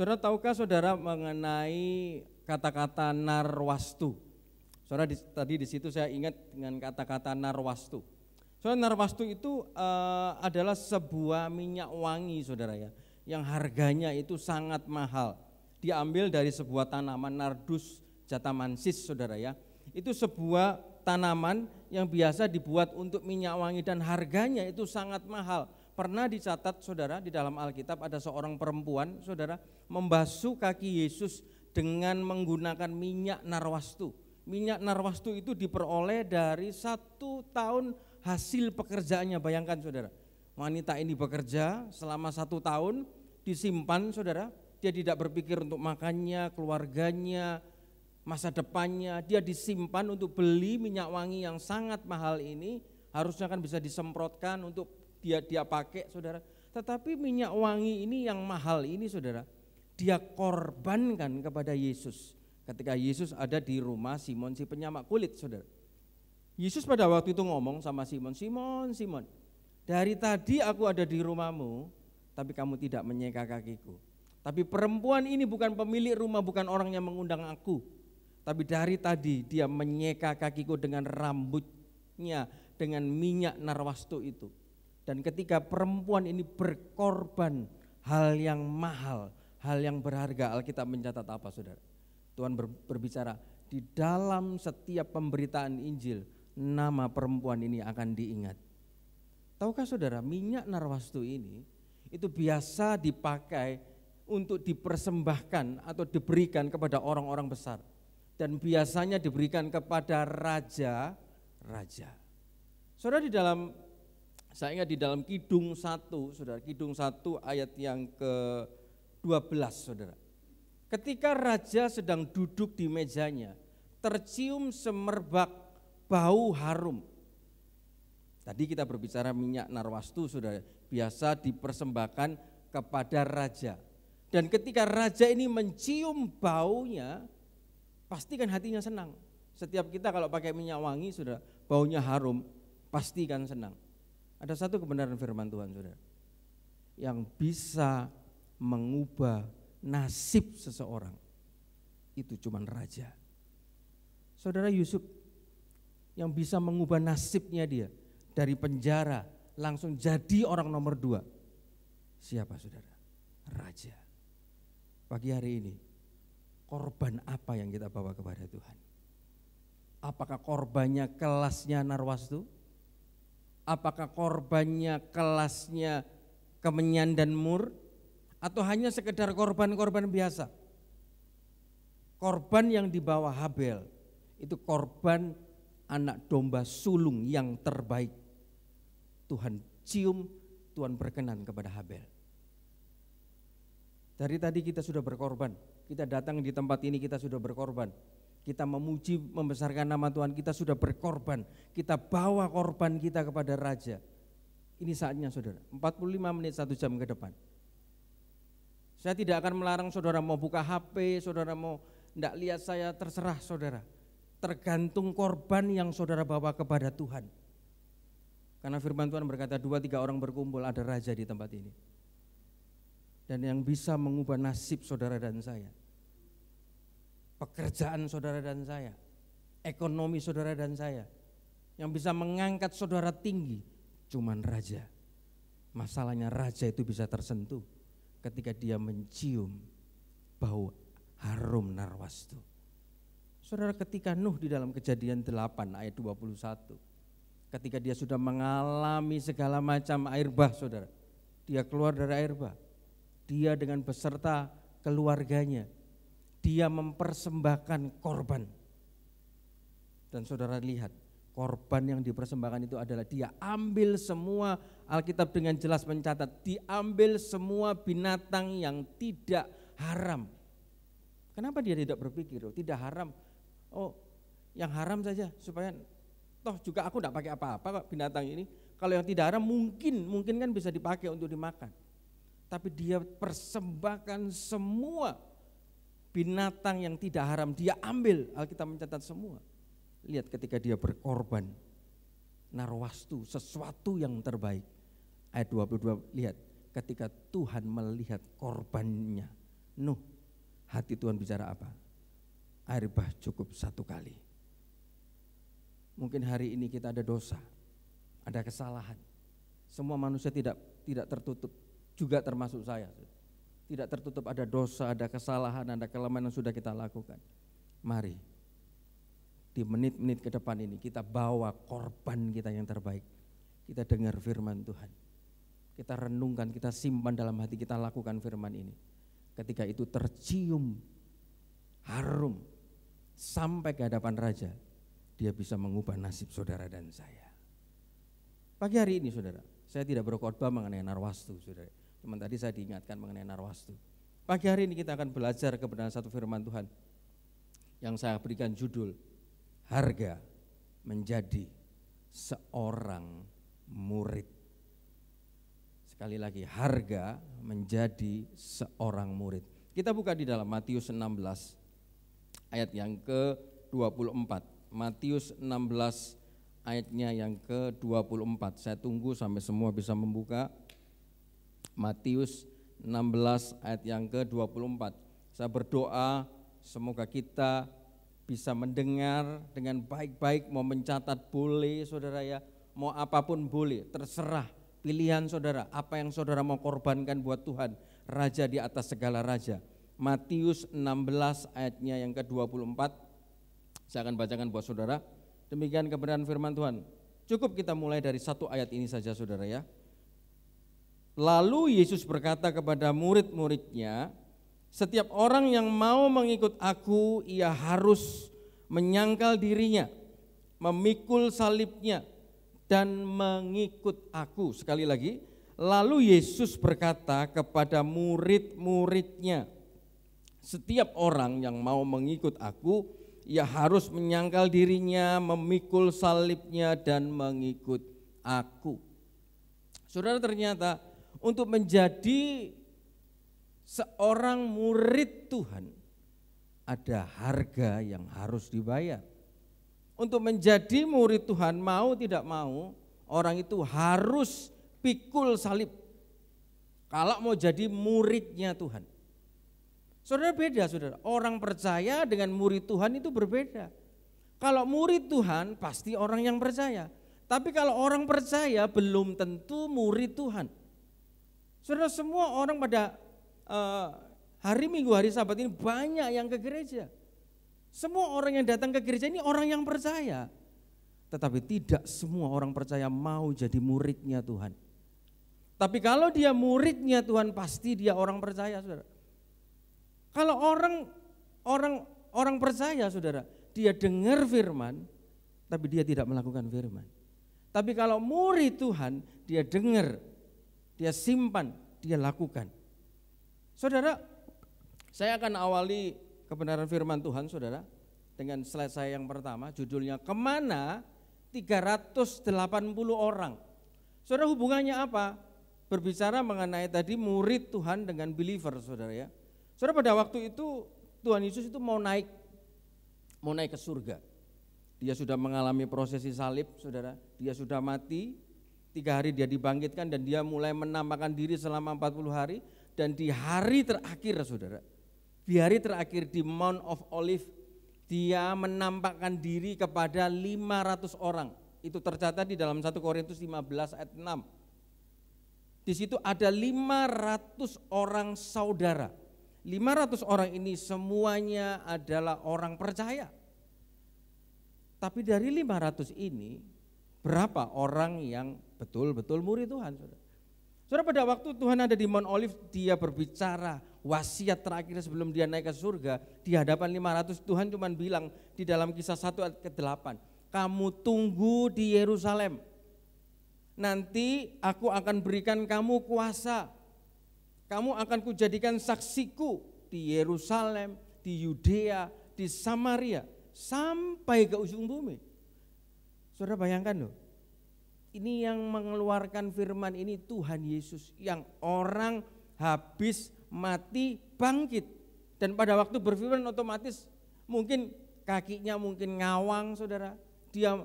Saudara tahukah saudara mengenai kata-kata narwastu? Saudara di, tadi di situ saya ingat dengan kata-kata narwastu. Saudara narwastu itu e, adalah sebuah minyak wangi saudara ya, yang harganya itu sangat mahal. Diambil dari sebuah tanaman nardus jatamansis saudara ya. Itu sebuah tanaman yang biasa dibuat untuk minyak wangi dan harganya itu sangat mahal Pernah dicatat saudara di dalam Alkitab ada seorang perempuan saudara membasuh kaki Yesus dengan menggunakan minyak narwastu. Minyak narwastu itu diperoleh dari satu tahun hasil pekerjaannya. Bayangkan saudara, wanita ini bekerja selama satu tahun disimpan saudara. Dia tidak berpikir untuk makannya, keluarganya, masa depannya. Dia disimpan untuk beli minyak wangi yang sangat mahal ini. Harusnya kan bisa disemprotkan untuk dia dia pakai saudara. Tetapi minyak wangi ini yang mahal ini saudara, dia korbankan kepada Yesus. Ketika Yesus ada di rumah Simon si penyamak kulit saudara. Yesus pada waktu itu ngomong sama Simon, Simon, Simon, dari tadi aku ada di rumahmu, tapi kamu tidak menyeka kakiku. Tapi perempuan ini bukan pemilik rumah, bukan orang yang mengundang aku. Tapi dari tadi dia menyeka kakiku dengan rambutnya, dengan minyak narwastu itu. Dan ketika perempuan ini berkorban hal yang mahal, hal yang berharga, Alkitab mencatat apa saudara? Tuhan berbicara, di dalam setiap pemberitaan Injil, nama perempuan ini akan diingat. Tahukah saudara, minyak narwastu ini itu biasa dipakai untuk dipersembahkan atau diberikan kepada orang-orang besar dan biasanya diberikan kepada raja-raja. Saudara di dalam saya ingat di dalam Kidung 1, Saudara, Kidung 1 ayat yang ke-12, Saudara. Ketika raja sedang duduk di mejanya, tercium semerbak bau harum. Tadi kita berbicara minyak narwastu, Saudara, biasa dipersembahkan kepada raja. Dan ketika raja ini mencium baunya, pastikan hatinya senang. Setiap kita kalau pakai minyak wangi, Saudara, baunya harum, pastikan senang. Ada satu kebenaran firman Tuhan, saudara, yang bisa mengubah nasib seseorang. Itu cuma raja. Saudara Yusuf yang bisa mengubah nasibnya dia dari penjara langsung jadi orang nomor dua. Siapa saudara? Raja. Pagi hari ini, korban apa yang kita bawa kepada Tuhan? Apakah korbannya kelasnya Narwastu? Apakah korbannya, kelasnya kemenyan dan mur atau hanya sekedar korban-korban biasa? Korban yang dibawa Habel itu korban anak domba sulung yang terbaik. Tuhan cium, Tuhan berkenan kepada Habel. Dari tadi kita sudah berkorban, kita datang di tempat ini kita sudah berkorban kita memuji, membesarkan nama Tuhan, kita sudah berkorban, kita bawa korban kita kepada Raja. Ini saatnya saudara, 45 menit satu jam ke depan. Saya tidak akan melarang saudara mau buka HP, saudara mau tidak lihat saya, terserah saudara. Tergantung korban yang saudara bawa kepada Tuhan. Karena firman Tuhan berkata dua tiga orang berkumpul ada raja di tempat ini. Dan yang bisa mengubah nasib saudara dan saya pekerjaan saudara dan saya, ekonomi saudara dan saya. Yang bisa mengangkat saudara tinggi cuman raja. Masalahnya raja itu bisa tersentuh ketika dia mencium bau harum narwastu. Saudara ketika Nuh di dalam kejadian 8 ayat 21. Ketika dia sudah mengalami segala macam air bah saudara. Dia keluar dari air bah. Dia dengan beserta keluarganya dia mempersembahkan korban. Dan saudara lihat, korban yang dipersembahkan itu adalah dia ambil semua Alkitab dengan jelas mencatat, diambil semua binatang yang tidak haram. Kenapa dia tidak berpikir, oh, tidak haram? Oh, yang haram saja supaya toh juga aku tidak pakai apa-apa kok binatang ini. Kalau yang tidak haram mungkin, mungkin kan bisa dipakai untuk dimakan. Tapi dia persembahkan semua binatang yang tidak haram dia ambil. Alkitab mencatat semua. Lihat ketika dia berkorban. Narwastu, sesuatu yang terbaik. Ayat 22, lihat. Ketika Tuhan melihat korbannya. Nuh, hati Tuhan bicara apa? Air bah cukup satu kali. Mungkin hari ini kita ada dosa, ada kesalahan. Semua manusia tidak tidak tertutup, juga termasuk saya tidak tertutup ada dosa, ada kesalahan, ada kelemahan yang sudah kita lakukan. Mari di menit-menit ke depan ini kita bawa korban kita yang terbaik. Kita dengar firman Tuhan. Kita renungkan, kita simpan dalam hati, kita lakukan firman ini. Ketika itu tercium harum sampai ke hadapan raja, dia bisa mengubah nasib saudara dan saya. Pagi hari ini saudara, saya tidak berkhotbah mengenai narwastu saudara Cuman tadi saya diingatkan mengenai narwastu. Pagi hari ini kita akan belajar kebenaran satu firman Tuhan yang saya berikan judul Harga menjadi seorang murid. Sekali lagi harga menjadi seorang murid. Kita buka di dalam Matius 16 ayat yang ke-24. Matius 16 ayatnya yang ke-24. Saya tunggu sampai semua bisa membuka Matius 16 ayat yang ke-24. Saya berdoa semoga kita bisa mendengar dengan baik-baik, mau mencatat boleh saudara ya, mau apapun boleh, terserah pilihan saudara, apa yang saudara mau korbankan buat Tuhan, Raja di atas segala Raja. Matius 16 ayatnya yang ke-24, saya akan bacakan buat saudara. Demikian kebenaran firman Tuhan. Cukup kita mulai dari satu ayat ini saja saudara ya. Lalu Yesus berkata kepada murid-muridnya, "Setiap orang yang mau mengikut Aku, ia harus menyangkal dirinya, memikul salibnya, dan mengikut Aku." Sekali lagi, lalu Yesus berkata kepada murid-muridnya, "Setiap orang yang mau mengikut Aku, ia harus menyangkal dirinya, memikul salibnya, dan mengikut Aku." Saudara, ternyata untuk menjadi seorang murid Tuhan ada harga yang harus dibayar. Untuk menjadi murid Tuhan mau tidak mau orang itu harus pikul salib. Kalau mau jadi muridnya Tuhan. Saudara beda saudara, orang percaya dengan murid Tuhan itu berbeda. Kalau murid Tuhan pasti orang yang percaya. Tapi kalau orang percaya belum tentu murid Tuhan. Saudara semua orang pada uh, hari Minggu hari Sabat ini banyak yang ke gereja. Semua orang yang datang ke gereja ini orang yang percaya. Tetapi tidak semua orang percaya mau jadi muridnya Tuhan. Tapi kalau dia muridnya Tuhan pasti dia orang percaya, Saudara. Kalau orang orang orang percaya, Saudara, dia dengar firman tapi dia tidak melakukan firman. Tapi kalau murid Tuhan, dia dengar dia simpan, dia lakukan. Saudara, saya akan awali kebenaran firman Tuhan, saudara, dengan slide saya yang pertama, judulnya kemana 380 orang. Saudara hubungannya apa? Berbicara mengenai tadi murid Tuhan dengan believer, saudara ya. Saudara pada waktu itu Tuhan Yesus itu mau naik, mau naik ke surga. Dia sudah mengalami prosesi salib, saudara. Dia sudah mati, tiga hari dia dibangkitkan dan dia mulai menampakkan diri selama 40 hari dan di hari terakhir saudara di hari terakhir di Mount of Olive dia menampakkan diri kepada 500 orang itu tercatat di dalam 1 Korintus 15 ayat 6 di situ ada 500 orang saudara 500 orang ini semuanya adalah orang percaya tapi dari 500 ini berapa orang yang Betul-betul murid Tuhan. Saudara. pada waktu Tuhan ada di Mount Olive, dia berbicara wasiat terakhir sebelum dia naik ke surga. Di hadapan 500 Tuhan cuma bilang di dalam kisah 1 ayat ke-8. Kamu tunggu di Yerusalem. Nanti aku akan berikan kamu kuasa. Kamu akan kujadikan saksiku di Yerusalem, di Yudea, di Samaria, sampai ke ujung bumi. Saudara bayangkan loh, ini yang mengeluarkan firman ini Tuhan Yesus yang orang habis mati bangkit dan pada waktu berfirman otomatis mungkin kakinya mungkin ngawang saudara dia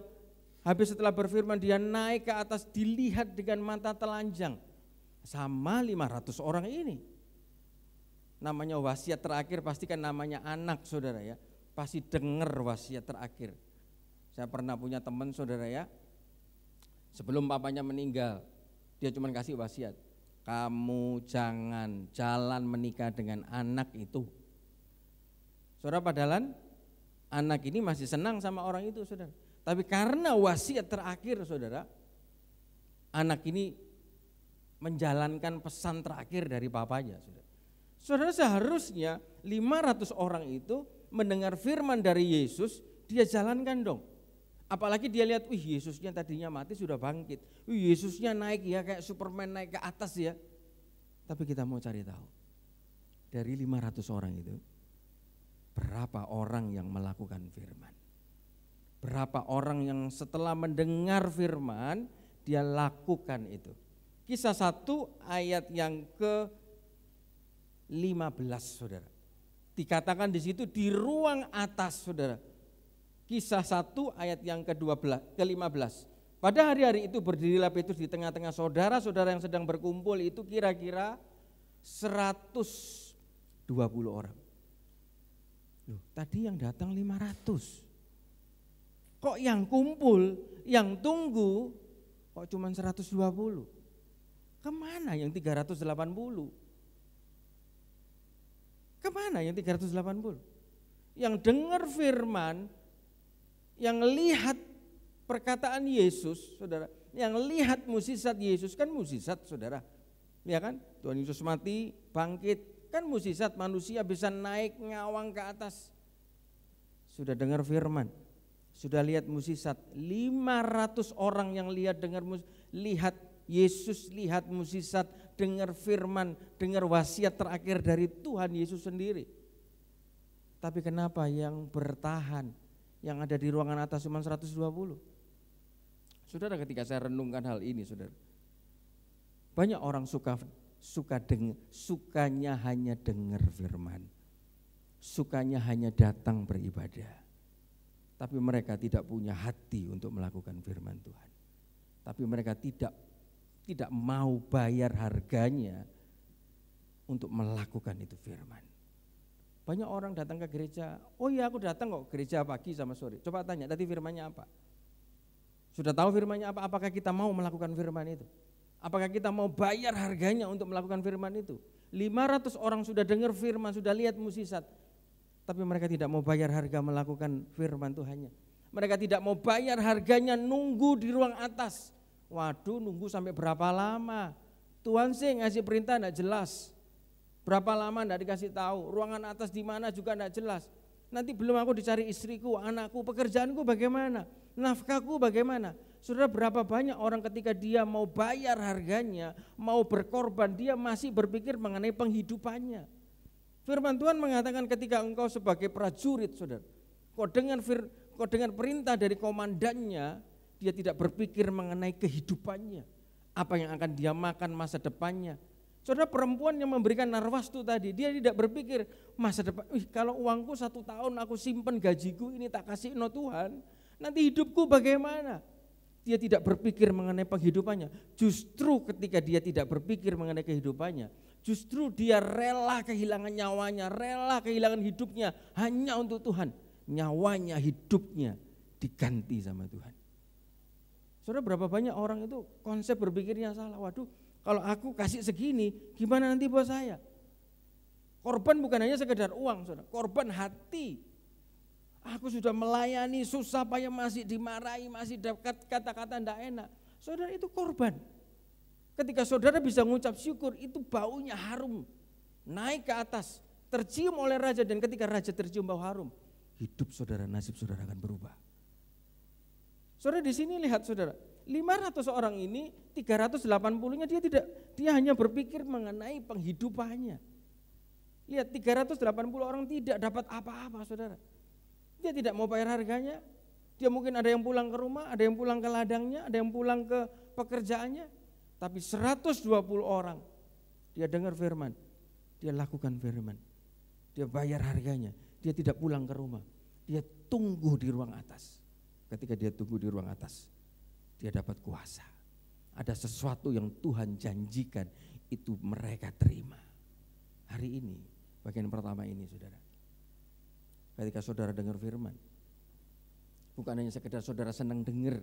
habis setelah berfirman dia naik ke atas dilihat dengan mata telanjang sama 500 orang ini namanya wasiat terakhir pastikan namanya anak saudara ya pasti dengar wasiat terakhir saya pernah punya teman saudara ya sebelum papanya meninggal dia cuma kasih wasiat kamu jangan jalan menikah dengan anak itu saudara padahal anak ini masih senang sama orang itu saudara tapi karena wasiat terakhir saudara anak ini menjalankan pesan terakhir dari papanya saudara saudara seharusnya 500 orang itu mendengar firman dari Yesus dia jalankan dong Apalagi dia lihat, wih Yesusnya tadinya mati sudah bangkit. Wih Yesusnya naik ya kayak Superman naik ke atas ya. Tapi kita mau cari tahu. Dari 500 orang itu, berapa orang yang melakukan firman? Berapa orang yang setelah mendengar firman, dia lakukan itu. Kisah 1 ayat yang ke 15 saudara. Dikatakan di situ di ruang atas saudara Kisah 1 ayat yang ke-12, ke-15. Pada hari-hari itu berdirilah Petrus di tengah-tengah saudara-saudara yang sedang berkumpul itu kira-kira 120 orang. Loh, tadi yang datang 500. Kok yang kumpul, yang tunggu kok cuma 120? Kemana yang 380? Kemana yang 380? Yang dengar firman yang lihat perkataan Yesus, saudara, yang lihat musisat Yesus kan musisat, saudara, ya kan? Tuhan Yesus mati, bangkit, kan musisat manusia bisa naik ngawang ke atas. Sudah dengar firman, sudah lihat musisat, 500 orang yang lihat dengar lihat Yesus, lihat musisat, dengar firman, dengar wasiat terakhir dari Tuhan Yesus sendiri. Tapi kenapa yang bertahan yang ada di ruangan atas cuma 120. Saudara ketika saya renungkan hal ini, Saudara. Banyak orang suka suka dengar, sukanya hanya dengar firman. Sukanya hanya datang beribadah. Tapi mereka tidak punya hati untuk melakukan firman Tuhan. Tapi mereka tidak tidak mau bayar harganya untuk melakukan itu firman. Banyak orang datang ke gereja, oh iya aku datang kok gereja pagi sama sore. Coba tanya, tadi firmannya apa? Sudah tahu firmannya apa? Apakah kita mau melakukan firman itu? Apakah kita mau bayar harganya untuk melakukan firman itu? 500 orang sudah dengar firman, sudah lihat musisat, tapi mereka tidak mau bayar harga melakukan firman Tuhannya. Mereka tidak mau bayar harganya nunggu di ruang atas. Waduh, nunggu sampai berapa lama? Tuhan sih ngasih perintah tidak jelas. Berapa lama tidak dikasih tahu, ruangan atas di mana juga tidak jelas. Nanti belum aku dicari istriku, anakku, pekerjaanku bagaimana, nafkahku bagaimana. Saudara berapa banyak orang ketika dia mau bayar harganya, mau berkorban, dia masih berpikir mengenai penghidupannya. Firman Tuhan mengatakan ketika engkau sebagai prajurit, saudara, kau dengan fir, kau dengan perintah dari komandannya, dia tidak berpikir mengenai kehidupannya, apa yang akan dia makan masa depannya, Saudara perempuan yang memberikan narwastu tadi, dia tidak berpikir masa depan, Wih, kalau uangku satu tahun aku simpen gajiku ini tak kasih no Tuhan, nanti hidupku bagaimana? Dia tidak berpikir mengenai penghidupannya. Justru ketika dia tidak berpikir mengenai kehidupannya, justru dia rela kehilangan nyawanya, rela kehilangan hidupnya hanya untuk Tuhan. Nyawanya, hidupnya diganti sama Tuhan. Saudara berapa banyak orang itu konsep berpikirnya salah. Waduh, kalau aku kasih segini, gimana nanti buat saya? Korban bukan hanya sekedar uang, saudara. Korban hati. Aku sudah melayani, susah payah masih dimarahi, masih dekat kata-kata tidak enak. Saudara itu korban. Ketika saudara bisa mengucap syukur, itu baunya harum. Naik ke atas, tercium oleh raja dan ketika raja tercium bau harum, hidup saudara, nasib saudara akan berubah. Saudara di sini lihat saudara, 500 orang ini 380-nya dia tidak dia hanya berpikir mengenai penghidupannya. Lihat 380 orang tidak dapat apa-apa Saudara. Dia tidak mau bayar harganya. Dia mungkin ada yang pulang ke rumah, ada yang pulang ke ladangnya, ada yang pulang ke pekerjaannya. Tapi 120 orang dia dengar firman, dia lakukan firman. Dia bayar harganya, dia tidak pulang ke rumah. Dia tunggu di ruang atas. Ketika dia tunggu di ruang atas, dia dapat kuasa. Ada sesuatu yang Tuhan janjikan itu mereka terima. Hari ini bagian pertama ini saudara. Ketika saudara dengar firman, bukan hanya sekedar saudara senang dengar,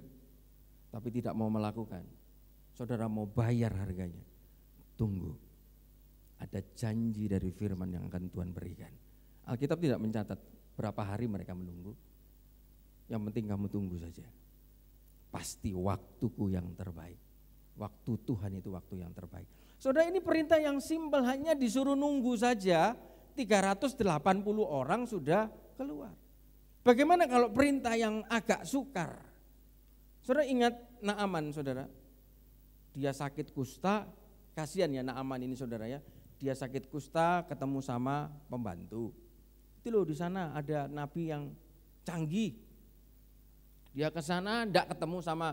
tapi tidak mau melakukan. Saudara mau bayar harganya. Tunggu. Ada janji dari firman yang akan Tuhan berikan. Alkitab tidak mencatat berapa hari mereka menunggu. Yang penting kamu tunggu saja pasti waktuku yang terbaik. Waktu Tuhan itu waktu yang terbaik. Saudara ini perintah yang simpel hanya disuruh nunggu saja 380 orang sudah keluar. Bagaimana kalau perintah yang agak sukar? Saudara ingat Naaman saudara. Dia sakit kusta, kasihan ya Naaman ini saudara ya. Dia sakit kusta ketemu sama pembantu. Itu loh di sana ada nabi yang canggih, dia ya, ke sana tidak ketemu sama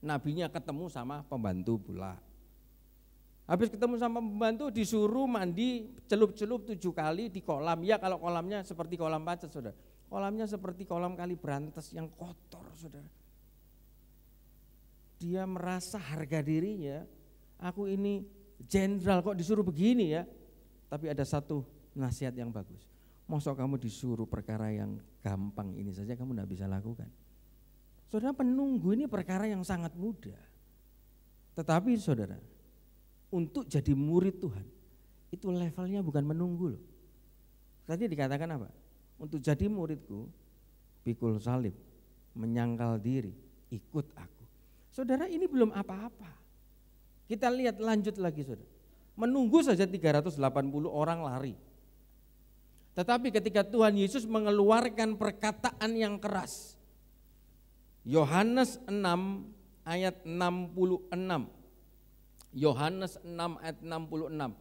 nabinya, ketemu sama pembantu pula. Habis ketemu sama pembantu disuruh mandi celup-celup tujuh kali di kolam. Ya kalau kolamnya seperti kolam pacet saudara. Kolamnya seperti kolam kali berantas yang kotor saudara. Dia merasa harga dirinya, aku ini jenderal kok disuruh begini ya. Tapi ada satu nasihat yang bagus. Mosok kamu disuruh perkara yang gampang ini saja kamu tidak bisa lakukan. Saudara penunggu ini perkara yang sangat mudah. Tetapi saudara, untuk jadi murid Tuhan, itu levelnya bukan menunggu loh. Tadi dikatakan apa? Untuk jadi muridku, pikul salib, menyangkal diri, ikut aku. Saudara ini belum apa-apa. Kita lihat lanjut lagi saudara. Menunggu saja 380 orang lari. Tetapi ketika Tuhan Yesus mengeluarkan perkataan yang keras, Yohanes 6 ayat 66. Yohanes 6 ayat 66.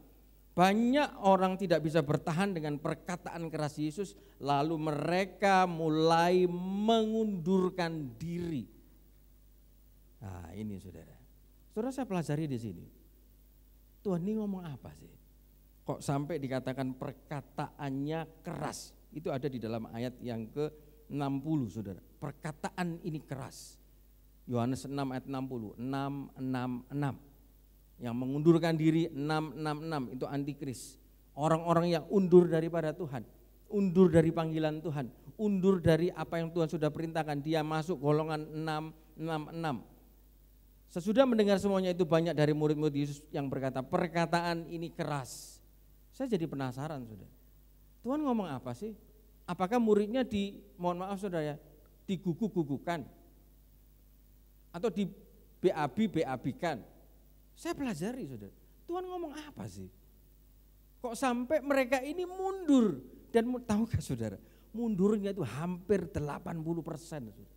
Banyak orang tidak bisa bertahan dengan perkataan keras Yesus, lalu mereka mulai mengundurkan diri. Nah, ini saudara. Saudara saya pelajari di sini. Tuhan ini ngomong apa sih? Kok sampai dikatakan perkataannya keras? Itu ada di dalam ayat yang ke-60, saudara perkataan ini keras. Yohanes 6 ayat 60, 666. Yang mengundurkan diri 666 itu antikris. Orang-orang yang undur daripada Tuhan, undur dari panggilan Tuhan, undur dari apa yang Tuhan sudah perintahkan, dia masuk golongan 666. Sesudah mendengar semuanya itu banyak dari murid-murid Yesus yang berkata, perkataan ini keras. Saya jadi penasaran sudah. Tuhan ngomong apa sih? Apakah muridnya di, mohon maaf saudara ya, digugu gugukan atau di BAB bab kan. Saya pelajari Saudara. Tuhan ngomong apa sih? Kok sampai mereka ini mundur dan tahukah Saudara? Mundurnya itu hampir 80 persen. Saudara.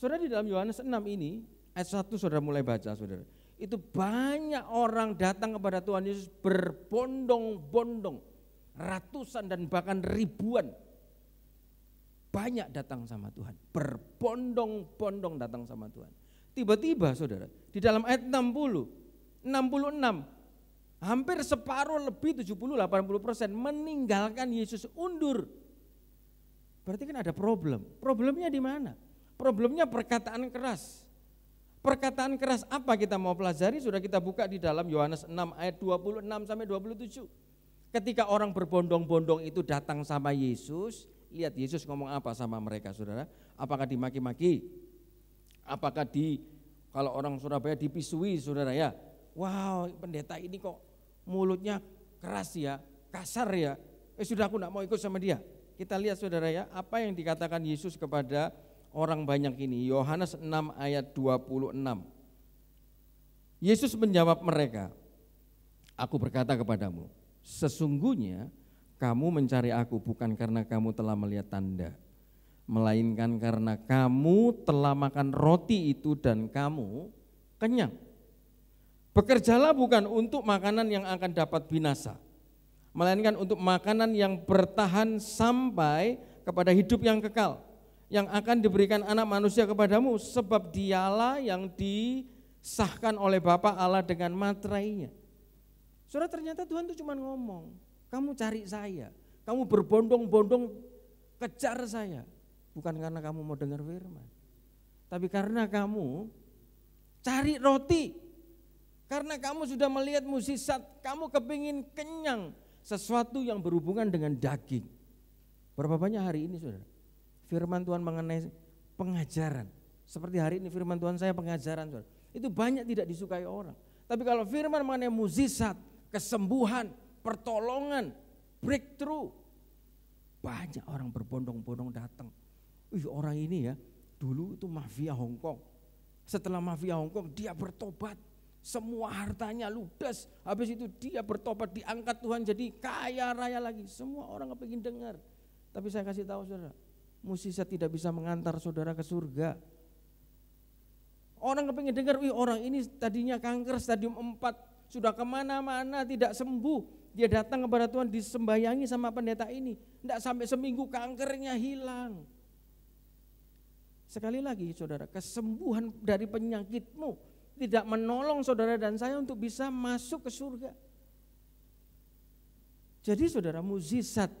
saudara di dalam Yohanes 6 ini, ayat 1 saudara mulai baca saudara. Itu banyak orang datang kepada Tuhan Yesus berbondong-bondong. Ratusan dan bahkan ribuan banyak datang sama Tuhan, berbondong-bondong datang sama Tuhan. Tiba-tiba saudara, di dalam ayat 60, 66, hampir separuh lebih 70-80 persen meninggalkan Yesus undur. Berarti kan ada problem. Problemnya di mana? Problemnya perkataan keras. Perkataan keras apa kita mau pelajari sudah kita buka di dalam Yohanes 6 ayat 26 sampai 27. Ketika orang berbondong-bondong itu datang sama Yesus, lihat Yesus ngomong apa sama mereka saudara. Apakah dimaki-maki? Apakah di, kalau orang Surabaya dipisui saudara ya. Wow pendeta ini kok mulutnya keras ya, kasar ya. Eh sudah aku tidak mau ikut sama dia. Kita lihat saudara ya, apa yang dikatakan Yesus kepada orang banyak ini. Yohanes 6 ayat 26. Yesus menjawab mereka, Aku berkata kepadamu, sesungguhnya kamu mencari aku bukan karena kamu telah melihat tanda, melainkan karena kamu telah makan roti itu dan kamu kenyang. Bekerjalah bukan untuk makanan yang akan dapat binasa, melainkan untuk makanan yang bertahan sampai kepada hidup yang kekal, yang akan diberikan anak manusia kepadamu, sebab dialah yang disahkan oleh Bapa Allah dengan materainya. Saudara ternyata Tuhan itu cuma ngomong, kamu cari saya, kamu berbondong-bondong kejar saya. Bukan karena kamu mau dengar firman. Tapi karena kamu cari roti. Karena kamu sudah melihat musisat, kamu kepingin kenyang sesuatu yang berhubungan dengan daging. Berapa banyak hari ini saudara? Firman Tuhan mengenai pengajaran. Seperti hari ini firman Tuhan saya pengajaran saudara. Itu banyak tidak disukai orang. Tapi kalau firman mengenai musisat, kesembuhan, pertolongan, breakthrough. Banyak orang berbondong-bondong datang. Ih, orang ini ya, dulu itu mafia Hongkong. Setelah mafia Hongkong dia bertobat. Semua hartanya ludes. Habis itu dia bertobat, diangkat Tuhan jadi kaya raya lagi. Semua orang kepingin dengar. Tapi saya kasih tahu saudara, musisa tidak bisa mengantar saudara ke surga. Orang kepingin dengar, wih orang ini tadinya kanker stadium 4, sudah kemana-mana tidak sembuh. Dia datang kepada Tuhan disembayangi sama pendeta ini. Tidak sampai seminggu kankernya hilang. Sekali lagi saudara, kesembuhan dari penyakitmu tidak menolong saudara dan saya untuk bisa masuk ke surga. Jadi saudara muzizat,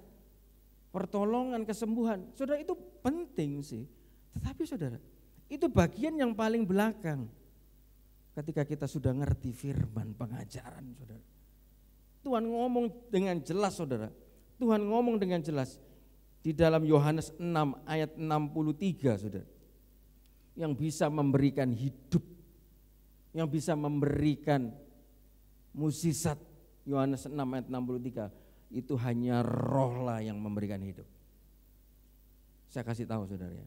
pertolongan kesembuhan, saudara itu penting sih. Tetapi saudara, itu bagian yang paling belakang ketika kita sudah ngerti firman pengajaran saudara. Tuhan ngomong dengan jelas saudara. Tuhan ngomong dengan jelas di dalam Yohanes 6 ayat 63 saudara. Yang bisa memberikan hidup, yang bisa memberikan musisat Yohanes 6 ayat 63 itu hanya rohlah yang memberikan hidup. Saya kasih tahu saudara ya,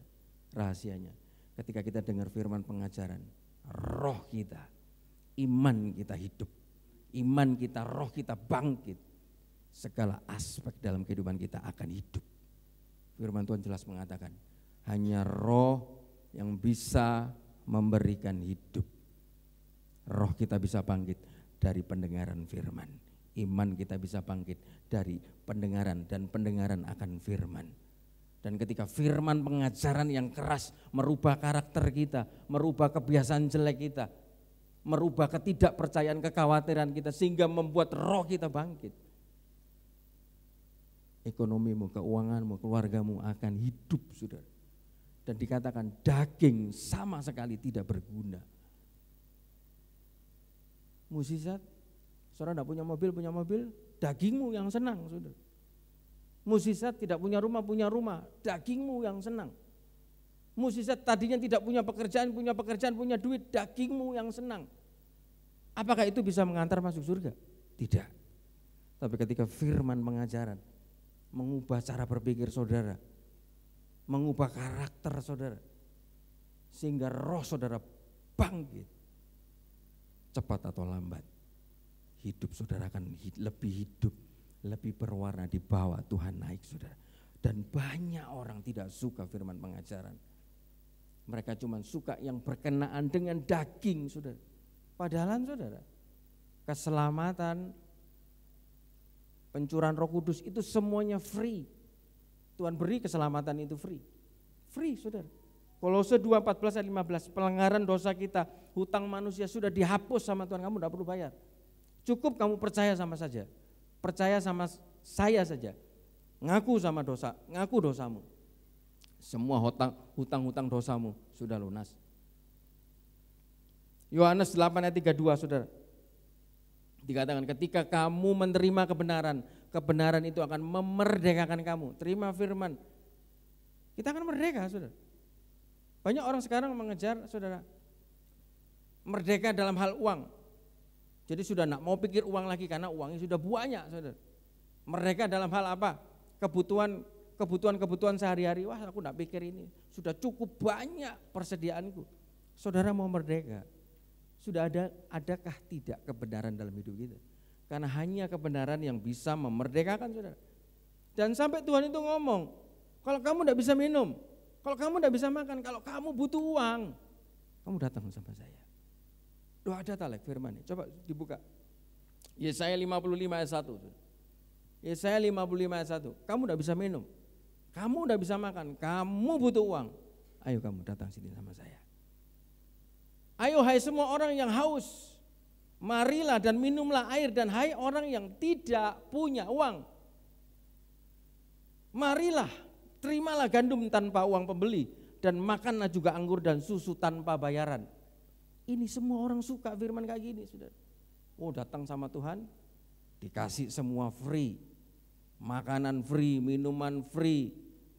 rahasianya. Ketika kita dengar firman pengajaran, roh kita, iman kita hidup iman kita, roh kita bangkit. Segala aspek dalam kehidupan kita akan hidup. Firman Tuhan jelas mengatakan, hanya roh yang bisa memberikan hidup. Roh kita bisa bangkit dari pendengaran firman. Iman kita bisa bangkit dari pendengaran dan pendengaran akan firman. Dan ketika firman pengajaran yang keras merubah karakter kita, merubah kebiasaan jelek kita, merubah ketidakpercayaan, kekhawatiran kita sehingga membuat roh kita bangkit. Ekonomimu, keuanganmu, keluargamu akan hidup, sudah. Dan dikatakan daging sama sekali tidak berguna. Musisat, saudara tidak punya mobil, punya mobil, dagingmu yang senang, sudah. Musisat tidak punya rumah, punya rumah, dagingmu yang senang. Musisat tadinya tidak punya pekerjaan, punya pekerjaan, punya duit, dagingmu yang senang. Apakah itu bisa mengantar masuk surga? Tidak. Tapi ketika firman pengajaran mengubah cara berpikir saudara, mengubah karakter saudara, sehingga roh saudara bangkit, cepat atau lambat, hidup saudara akan lebih hidup, lebih berwarna di bawah Tuhan naik saudara. Dan banyak orang tidak suka firman pengajaran mereka cuma suka yang berkenaan dengan daging, saudara. Padahal, saudara, keselamatan, pencurahan roh kudus itu semuanya free. Tuhan beri keselamatan itu free. Free, saudara. Kolose 2, 14, 15, pelanggaran dosa kita, hutang manusia sudah dihapus sama Tuhan, kamu tidak perlu bayar. Cukup kamu percaya sama saja, percaya sama saya saja, ngaku sama dosa, ngaku dosamu, semua hutang-hutang dosamu sudah lunas. Yohanes 8 ayat 32 saudara. Dikatakan ketika kamu menerima kebenaran, kebenaran itu akan memerdekakan kamu. Terima firman. Kita akan merdeka saudara. Banyak orang sekarang mengejar saudara merdeka dalam hal uang. Jadi sudah nak mau pikir uang lagi karena uangnya sudah banyak saudara. Merdeka dalam hal apa? Kebutuhan kebutuhan-kebutuhan sehari-hari, wah aku tidak pikir ini, sudah cukup banyak persediaanku. Saudara mau merdeka, sudah ada adakah tidak kebenaran dalam hidup kita? Karena hanya kebenaran yang bisa memerdekakan saudara. Dan sampai Tuhan itu ngomong, kalau kamu tidak bisa minum, kalau kamu tidak bisa makan, kalau kamu butuh uang, kamu datang sama saya. Doa ada talek firman Coba dibuka. Yesaya 55 ayat 1. Yesaya 55 ayat 1. Kamu tidak bisa minum. Kamu udah bisa makan, kamu butuh uang. Ayo kamu datang sini sama saya. Ayo hai semua orang yang haus, marilah dan minumlah air dan hai orang yang tidak punya uang. Marilah, terimalah gandum tanpa uang pembeli dan makanlah juga anggur dan susu tanpa bayaran. Ini semua orang suka firman kayak gini, Saudara. Oh, datang sama Tuhan, dikasih semua free makanan free, minuman free,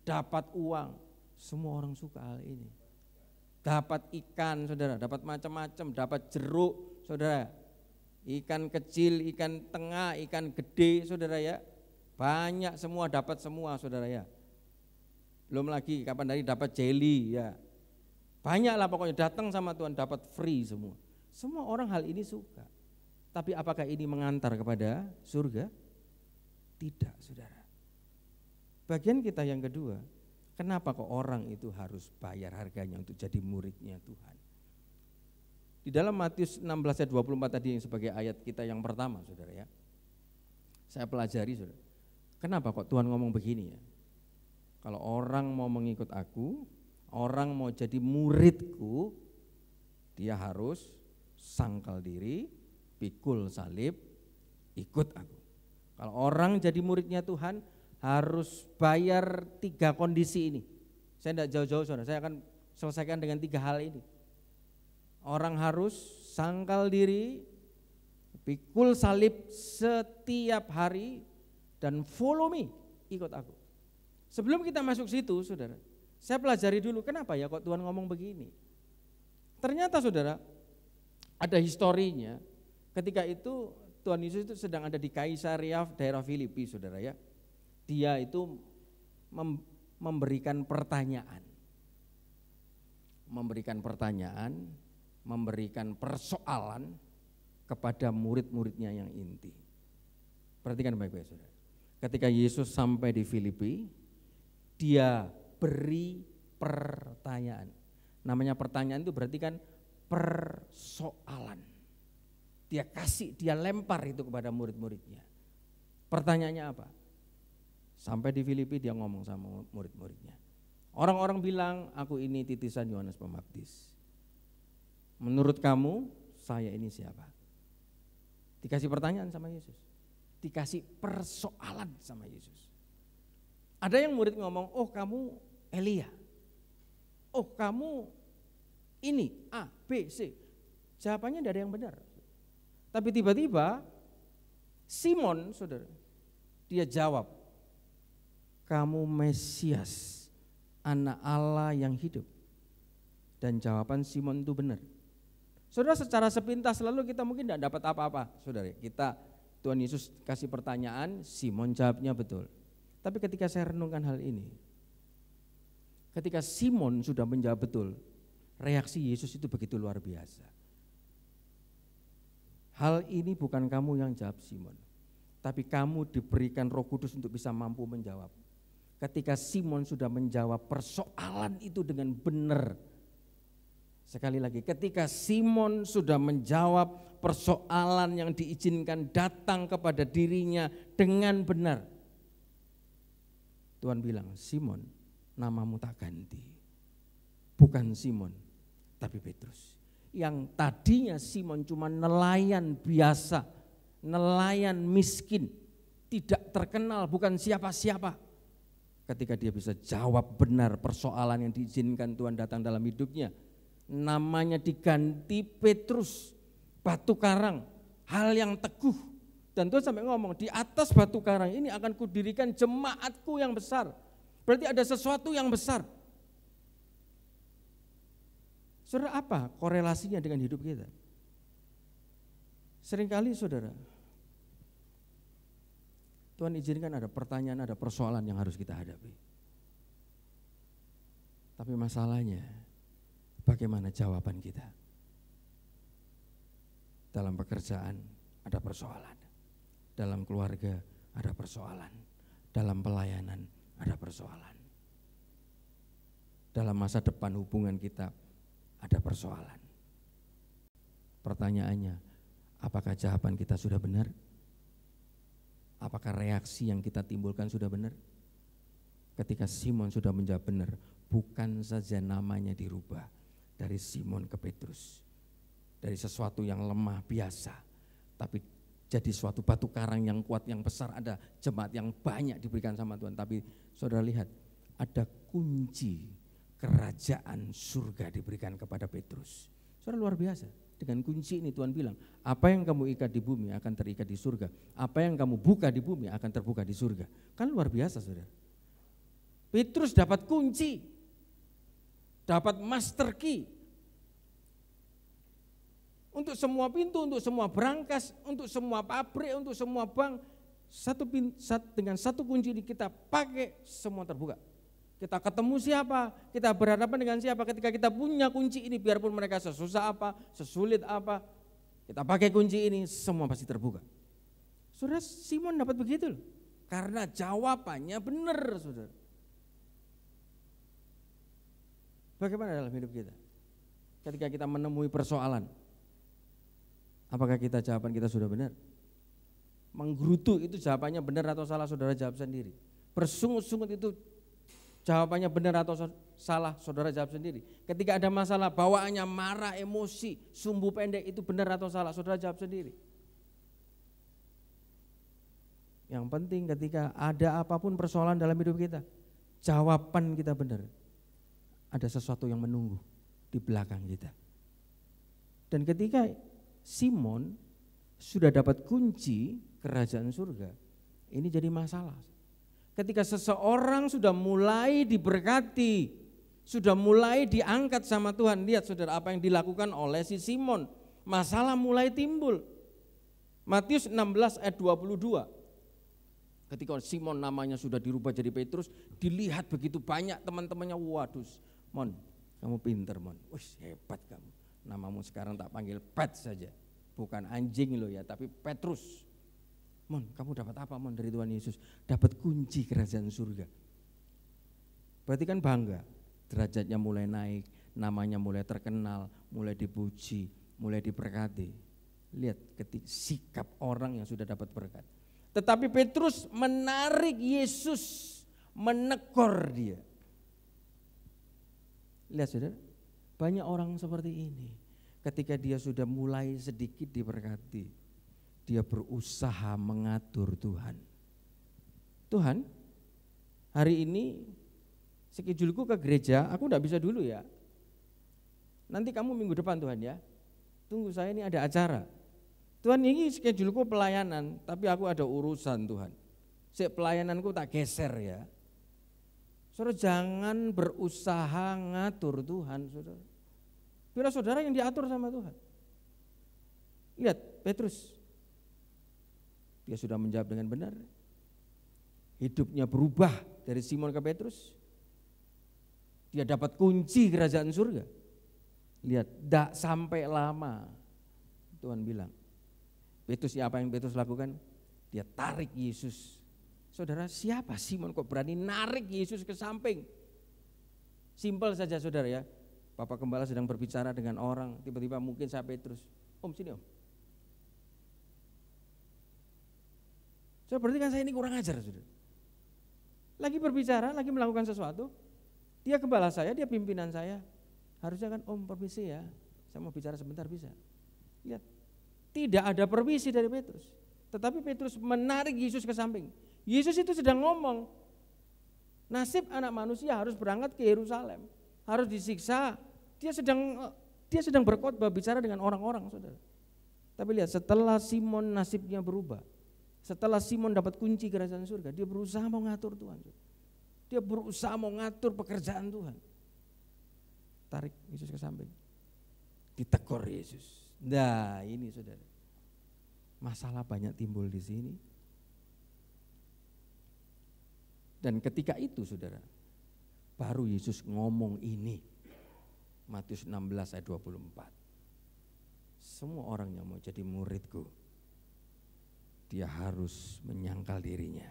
dapat uang. Semua orang suka hal ini. Dapat ikan, saudara, dapat macam-macam, dapat jeruk, saudara. Ikan kecil, ikan tengah, ikan gede, saudara ya. Banyak semua dapat semua, saudara ya. Belum lagi kapan dari dapat jelly ya. Banyak lah pokoknya datang sama Tuhan dapat free semua. Semua orang hal ini suka. Tapi apakah ini mengantar kepada surga? Tidak, saudara. Bagian kita yang kedua, kenapa kok orang itu harus bayar harganya untuk jadi muridnya Tuhan? Di dalam Matius 16 ayat 24 tadi yang sebagai ayat kita yang pertama, saudara ya. Saya pelajari, saudara. Kenapa kok Tuhan ngomong begini ya? Kalau orang mau mengikut aku, orang mau jadi muridku, dia harus sangkal diri, pikul salib, ikut aku. Kalau orang jadi muridnya Tuhan harus bayar tiga kondisi ini. Saya tidak jauh-jauh saudara, saya akan selesaikan dengan tiga hal ini. Orang harus sangkal diri, pikul salib setiap hari dan follow me, ikut aku. Sebelum kita masuk situ saudara, saya pelajari dulu kenapa ya kok Tuhan ngomong begini. Ternyata saudara, ada historinya ketika itu Tuhan Yesus itu sedang ada di Kaisaria daerah Filipi, saudara ya. Dia itu memberikan pertanyaan, memberikan pertanyaan, memberikan persoalan kepada murid-muridnya yang inti. Perhatikan baik-baik, saudara. Ketika Yesus sampai di Filipi, dia beri pertanyaan. Namanya pertanyaan itu berarti kan persoalan dia kasih, dia lempar itu kepada murid-muridnya. Pertanyaannya apa? Sampai di Filipi dia ngomong sama murid-muridnya. Orang-orang bilang, aku ini titisan Yohanes Pembaptis. Menurut kamu, saya ini siapa? Dikasih pertanyaan sama Yesus. Dikasih persoalan sama Yesus. Ada yang murid ngomong, oh kamu Elia. Oh kamu ini A, B, C. Jawabannya tidak ada yang benar. Tapi tiba-tiba Simon, saudara, dia jawab, kamu Mesias, anak Allah yang hidup. Dan jawaban Simon itu benar. Saudara secara sepintas lalu kita mungkin tidak dapat apa-apa. Saudara, kita Tuhan Yesus kasih pertanyaan, Simon jawabnya betul. Tapi ketika saya renungkan hal ini, ketika Simon sudah menjawab betul, reaksi Yesus itu begitu luar biasa. Hal ini bukan kamu yang jawab Simon, tapi kamu diberikan Roh Kudus untuk bisa mampu menjawab. Ketika Simon sudah menjawab persoalan itu dengan benar. Sekali lagi, ketika Simon sudah menjawab persoalan yang diizinkan datang kepada dirinya dengan benar. Tuhan bilang, "Simon, namamu tak ganti. Bukan Simon, tapi Petrus." yang tadinya Simon cuma nelayan biasa, nelayan miskin, tidak terkenal, bukan siapa-siapa. Ketika dia bisa jawab benar persoalan yang diizinkan Tuhan datang dalam hidupnya, namanya diganti Petrus, batu karang, hal yang teguh. Dan Tuhan sampai ngomong, di atas batu karang ini akan kudirikan jemaatku yang besar. Berarti ada sesuatu yang besar Saudara, apa korelasinya dengan hidup kita? Seringkali saudara, Tuhan izinkan ada pertanyaan, ada persoalan yang harus kita hadapi. Tapi masalahnya, bagaimana jawaban kita? Dalam pekerjaan ada persoalan, dalam keluarga ada persoalan, dalam pelayanan ada persoalan. Dalam masa depan hubungan kita ada persoalan. Pertanyaannya, apakah jawaban kita sudah benar? Apakah reaksi yang kita timbulkan sudah benar? Ketika Simon sudah menjawab benar, bukan saja namanya dirubah dari Simon ke Petrus. Dari sesuatu yang lemah biasa, tapi jadi suatu batu karang yang kuat, yang besar, ada jemaat yang banyak diberikan sama Tuhan. Tapi saudara lihat, ada kunci kerajaan surga diberikan kepada Petrus. Soalnya luar biasa. Dengan kunci ini Tuhan bilang, apa yang kamu ikat di bumi akan terikat di surga. Apa yang kamu buka di bumi akan terbuka di surga. Kan luar biasa saudara. Petrus dapat kunci. Dapat master key. Untuk semua pintu, untuk semua berangkas, untuk semua pabrik, untuk semua bank. Satu, satu dengan satu kunci di kita pakai semua terbuka. Kita ketemu siapa, kita berhadapan dengan siapa ketika kita punya kunci ini biarpun mereka sesusah apa, sesulit apa, kita pakai kunci ini semua pasti terbuka. Saudara Simon dapat begitu loh. Karena jawabannya benar, Saudara. Bagaimana dalam hidup kita? Ketika kita menemui persoalan, apakah kita jawaban kita sudah benar? Menggerutu itu jawabannya benar atau salah saudara jawab sendiri. Bersungut-sungut itu jawabannya benar atau salah, saudara jawab sendiri. Ketika ada masalah, bawaannya marah, emosi, sumbu pendek itu benar atau salah, saudara jawab sendiri. Yang penting ketika ada apapun persoalan dalam hidup kita, jawaban kita benar. Ada sesuatu yang menunggu di belakang kita. Dan ketika Simon sudah dapat kunci kerajaan surga, ini jadi masalah. Ketika seseorang sudah mulai diberkati, sudah mulai diangkat sama Tuhan. Lihat saudara apa yang dilakukan oleh si Simon. Masalah mulai timbul. Matius 16 ayat 22. Ketika Simon namanya sudah dirubah jadi Petrus, dilihat begitu banyak teman-temannya, waduh, Mon, kamu pinter Mon, wih hebat kamu. Namamu sekarang tak panggil Pet saja, bukan anjing loh ya, tapi Petrus. Mon, kamu dapat apa Mon dari Tuhan Yesus? Dapat kunci kerajaan surga. Berarti kan bangga. Derajatnya mulai naik, namanya mulai terkenal, mulai dipuji, mulai diberkati. Lihat ketik sikap orang yang sudah dapat berkat. Tetapi Petrus menarik Yesus, menekor dia. Lihat saudara, banyak orang seperti ini. Ketika dia sudah mulai sedikit diberkati, dia berusaha mengatur Tuhan. Tuhan, hari ini sekejulku ke gereja, aku tidak bisa dulu ya. Nanti kamu minggu depan Tuhan ya. Tunggu saya ini ada acara. Tuhan ini sekejulku pelayanan, tapi aku ada urusan Tuhan. Si pelayananku tak geser ya. Saudara jangan berusaha ngatur Tuhan, saudara. Bila saudara yang diatur sama Tuhan. Lihat, Petrus, dia sudah menjawab dengan benar. Hidupnya berubah dari Simon ke Petrus. Dia dapat kunci kerajaan surga. Lihat, tidak sampai lama. Tuhan bilang. Petrus ya apa yang Petrus lakukan? Dia tarik Yesus. Saudara, siapa Simon kok berani narik Yesus ke samping? Simpel saja saudara ya. Bapak Gembala sedang berbicara dengan orang, tiba-tiba mungkin saya Petrus. Om sini om, Ya berarti kan saya ini kurang ajar, sudah. Lagi berbicara, lagi melakukan sesuatu, dia kepala saya, dia pimpinan saya. Harusnya kan, om permisi ya, saya mau bicara sebentar bisa. Lihat, tidak ada permisi dari Petrus. Tetapi Petrus menarik Yesus ke samping. Yesus itu sedang ngomong, nasib anak manusia harus berangkat ke Yerusalem, harus disiksa. Dia sedang dia sedang berkhotbah bicara dengan orang-orang, Saudara. Tapi lihat setelah Simon nasibnya berubah, setelah Simon dapat kunci kerajaan surga, dia berusaha mau ngatur Tuhan. Dia berusaha mau ngatur pekerjaan Tuhan. Tarik Yesus ke samping. Ditegur Yesus. Nah ini saudara. Masalah banyak timbul di sini. Dan ketika itu saudara, baru Yesus ngomong ini. Matius 16 ayat 24. Semua orang yang mau jadi muridku, dia harus menyangkal dirinya.